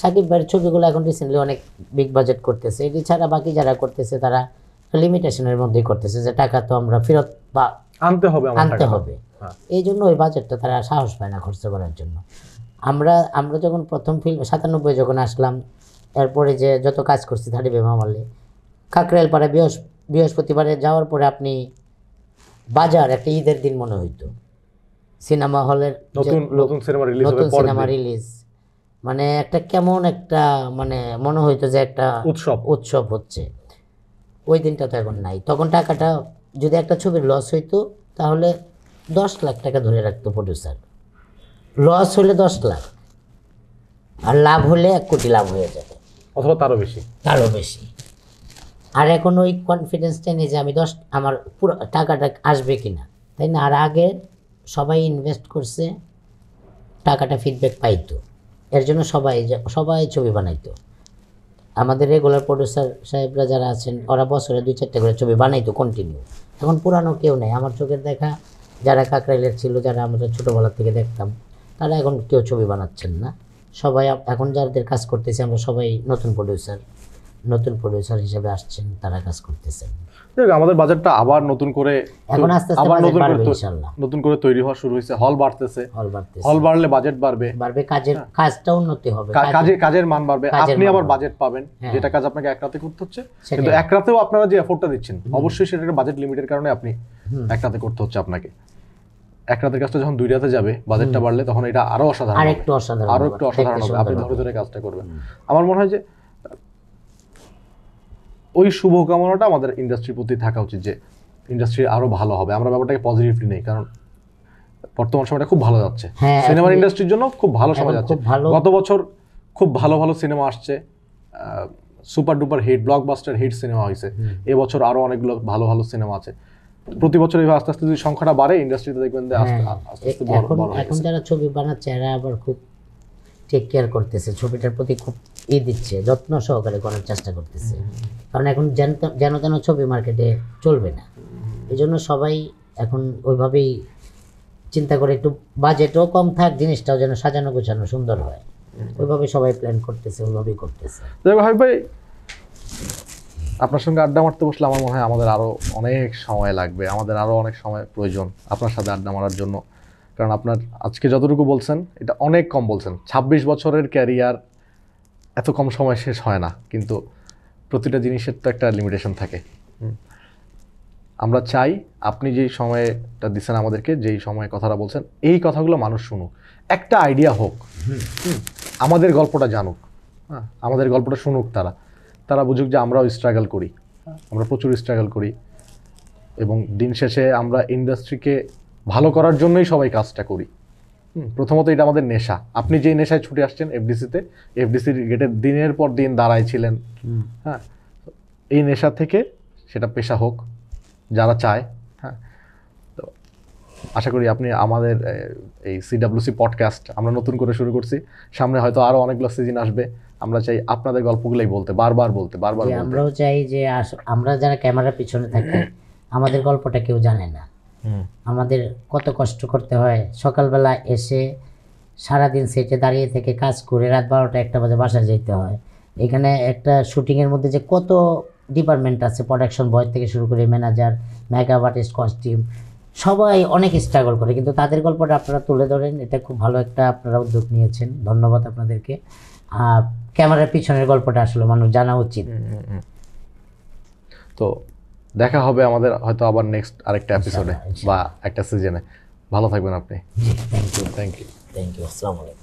সাকিব ভাইয়ের ছবিগুলো এখন রিসেন্টলি অনেক বিগ বাজেট করতেছে এটি ছাড়া বাকি যারা করতেছে তারা লিমিটেশনের মধ্যেই করতেছে যে টাকা তো আমরা ফেরত বা আনতে হবে আনতে হবে হ্যাঁ। এই জন্য ওই বাজেটটা তারা সাহস পায় না খরচ করার জন্য আমরা আমরা যখন প্রথম ফিল্ম সাতানব্বই যখন আসলাম এরপরে যে যত কাজ করছি থার্টি বেমা মালে কাকরাইল পাড়ে বৃহস বৃহস্পতিবারে যাওয়ার পরে আপনি বাজার একটা ঈদের দিন মনে হইতো সিনেমা হলের নতুন সিনেমা রিলিজ মানে একটা কেমন একটা মানে মনে হইতো যে একটা উৎসব উৎসব হচ্ছে ওই দিনটা তো এখন নাই তখন টাকাটা যদি একটা ছবির লস হইতো তাহলে দশ লাখ টাকা ধরে রাখতো প্রডিউসার লস হলে দশ লাখ আর লাভ হলে এক কোটি লাভ হয়ে যাবে অথবা তারও বেশি তারও বেশি আর এখন ওই কনফিডেন্সটা নেই যে আমি দশ আমার পুরো টাকাটা আসবে কি না তাই না আর আগে সবাই ইনভেস্ট করছে টাকাটা ফিডব্যাক পাইতো এর জন্য সবাই সবাই ছবি বানাইতো আমাদের রেগুলার প্রডিউসার সাহেবরা যারা আছেন ওরা বছরে দুই চারটে করে ছবি বানাইতো কন্টিনিউ এখন পুরানো কেউ নেই আমার চোখের দেখা যারা কাকরাইলের ছিল যারা আমাদের ছোটোবেলার থেকে দেখতাম তারা এখন কেউ ছবি বানাচ্ছেন না সবাই এখন যাদের কাজ করতেছে আমরা সবাই নতুন প্রডিউসার নতুন প্রডিউসার হিসেবে আসছেন তারা কাজ করতেছেন আমাদের বাজারটা আবার নতুন করে আবার নতুন করে নতুন করে তৈরি হওয়া শুরু হয়েছে হল বাড়তেছে হল বাড়লে বাজেট বাড়বে বাড়বে কাজের হ্যাঁ। কাজটা উন্নতি হবে কাজের কাজের মান বাড়বে আপনি আবার বাজেট পাবেন হ্যাঁ। যেটা কাজ আপনাকে এক রাতে করতে হচ্ছে কিন্তু এক রাতেও আপনারা যে এফোর্টটা দিচ্ছেন অবশ্যই সেটার বাজেট লিমিটের কারণে আপনি এক রাতে করতে হচ্ছে আপনাকে এক রাতের কাজটা যখন দুই রাতে যাবে বাজেটটা বাড়লে তখন এটা আরো অসাধারণ আরো একটু অসাধারণ হবে আপনি ধরে ধরে কাজটা করবেন আমার মনে হয় যে ওই শুভকামনাটা আমাদের ইন্ডাস্ট্রির প্রতি থাকা উচিত যে ইন্ডাস্ট্রি আরও ভালো হবে আমরা ব্যাপারটাকে পজিটিভলি নেই কারণ বর্তমান সময়টা খুব ভালো যাচ্ছে সিনেমার হ্যাঁ, ইন্ডাস্ট্রির জন্য খুব ভালো সময় যাচ্ছে গত বছর খুব ভালো ভালো সিনেমা আসছে super duper hit blockbuster hit cinema হয়েছে এবছর আরও অনেকগুলো ভালো ভালো সিনেমা আছে প্রতি বছর এইভাবে আস্তে আস্তে যদি সংখ্যাটা বাড়ে ইন্ডাস্ট্রিতে দেখবেন হ্যাঁ, আস্তে আস্তে এখন যারা ছবি বানাচ্ছে এরা আবার খুব টেক কেয়ার করতেছে ছবিটার প্রতি খুব ই দিচ্ছে যত্ন সহকারে করার চেষ্টা করতেছে কারণ এখন যেন যেন ছবি মার্কেটে চলবে না এই জন্য সবাই এখন ওইভাবেই চিন্তা করে একটু বাজেটও কম থাক জিনিসটাও যেন সাজানো গোছানো সুন্দর হয় ওইভাবে সবাই প্ল্যান করতেছে ওইভাবেই করতেছে ভাই ভাই আপনার সঙ্গে আড্ডা মারতে বসলে আমার মনে হয় আমাদের আরও অনেক সময় লাগবে আমাদের আরও অনেক সময় প্রয়োজন আপনার সাথে আড্ডা মারার জন্য কারণ আপনার আজকে যতটুকু বলছেন এটা অনেক কম বলছেন ২৬ বছরের ক্যারিয়ার এত কম সময় শেষ হয় না কিন্তু প্রতিটা জিনিসের তো একটা লিমিটেশন থাকে আমরা চাই আপনি যেই সময়টা দিচ্ছেন আমাদেরকে যেই সময়ে কথাটা বলছেন এই কথাগুলো মানুষ শুনুক একটা আইডিয়া হোক আমাদের গল্পটা জানুক হ্যাঁ আমাদের গল্পটা শুনুক তারা তারা বুঝুক যে আমরাও স্ট্রাগল করি আমরা প্রচুর স্ট্রাগল করি এবং দিন শেষে আমরা ইন্ডাস্ট্রিকে ভালো করার জন্যই সবাই কাজটা করি প্রথমত এটা আমাদের নেশা আপনি যেই নেশায় ছুটে আসছেন এফডিসিতে এফডিসির গেটে দিনের পর দিন দাঁড়াইছিলেন ছিলেন হ্যাঁ এই নেশা থেকে সেটা পেশা হোক যারা চায় হ্যাঁ তো আশা করি আপনি আমাদের এই সিডাব্লিউসি পডকাস্ট আমরা নতুন করে শুরু করছি সামনে হয়তো আরও অনেকগুলো সিজন আসবে আমরা চাই আপনাদের গল্পগুলোই বলতে বারবার বলতে বারবার আমরাও চাই যে আমরা যারা ক্যামেরার পিছনে থাকি আমাদের গল্পটা কেউ জানে না আমাদের কত কষ্ট করতে হয় সকালবেলা এসে সারাদিন সেটে দাঁড়িয়ে থেকে কাজ করে রাত বারোটা একটা বাজে বাসায় যেতে হয় এখানে একটা শুটিংয়ের মধ্যে যে কত ডিপার্টমেন্ট আছে প্রোডাকশন বয় থেকে শুরু করে ম্যানেজার মেকআপ আর্টিস্ট কস্টিউম সবাই অনেক স্ট্রাগল করে কিন্তু তাদের গল্পটা আপনারা তুলে ধরেন এটা খুব ভালো একটা আপনারা উদ্যোগ নিয়েছেন ধন্যবাদ আপনাদেরকে ক্যামেরার পিছনের গল্পটা আসলে মানুষ জানা উচিত তো দেখা হবে আমাদের হয়তো আবার নেক্সট আরেকটা এপিসোডে বা একটা সিজনে ভালো থাকবেন আপনি থ্যাংক ইউ থ্যাংক ইউ আসসালামু আলাইকুম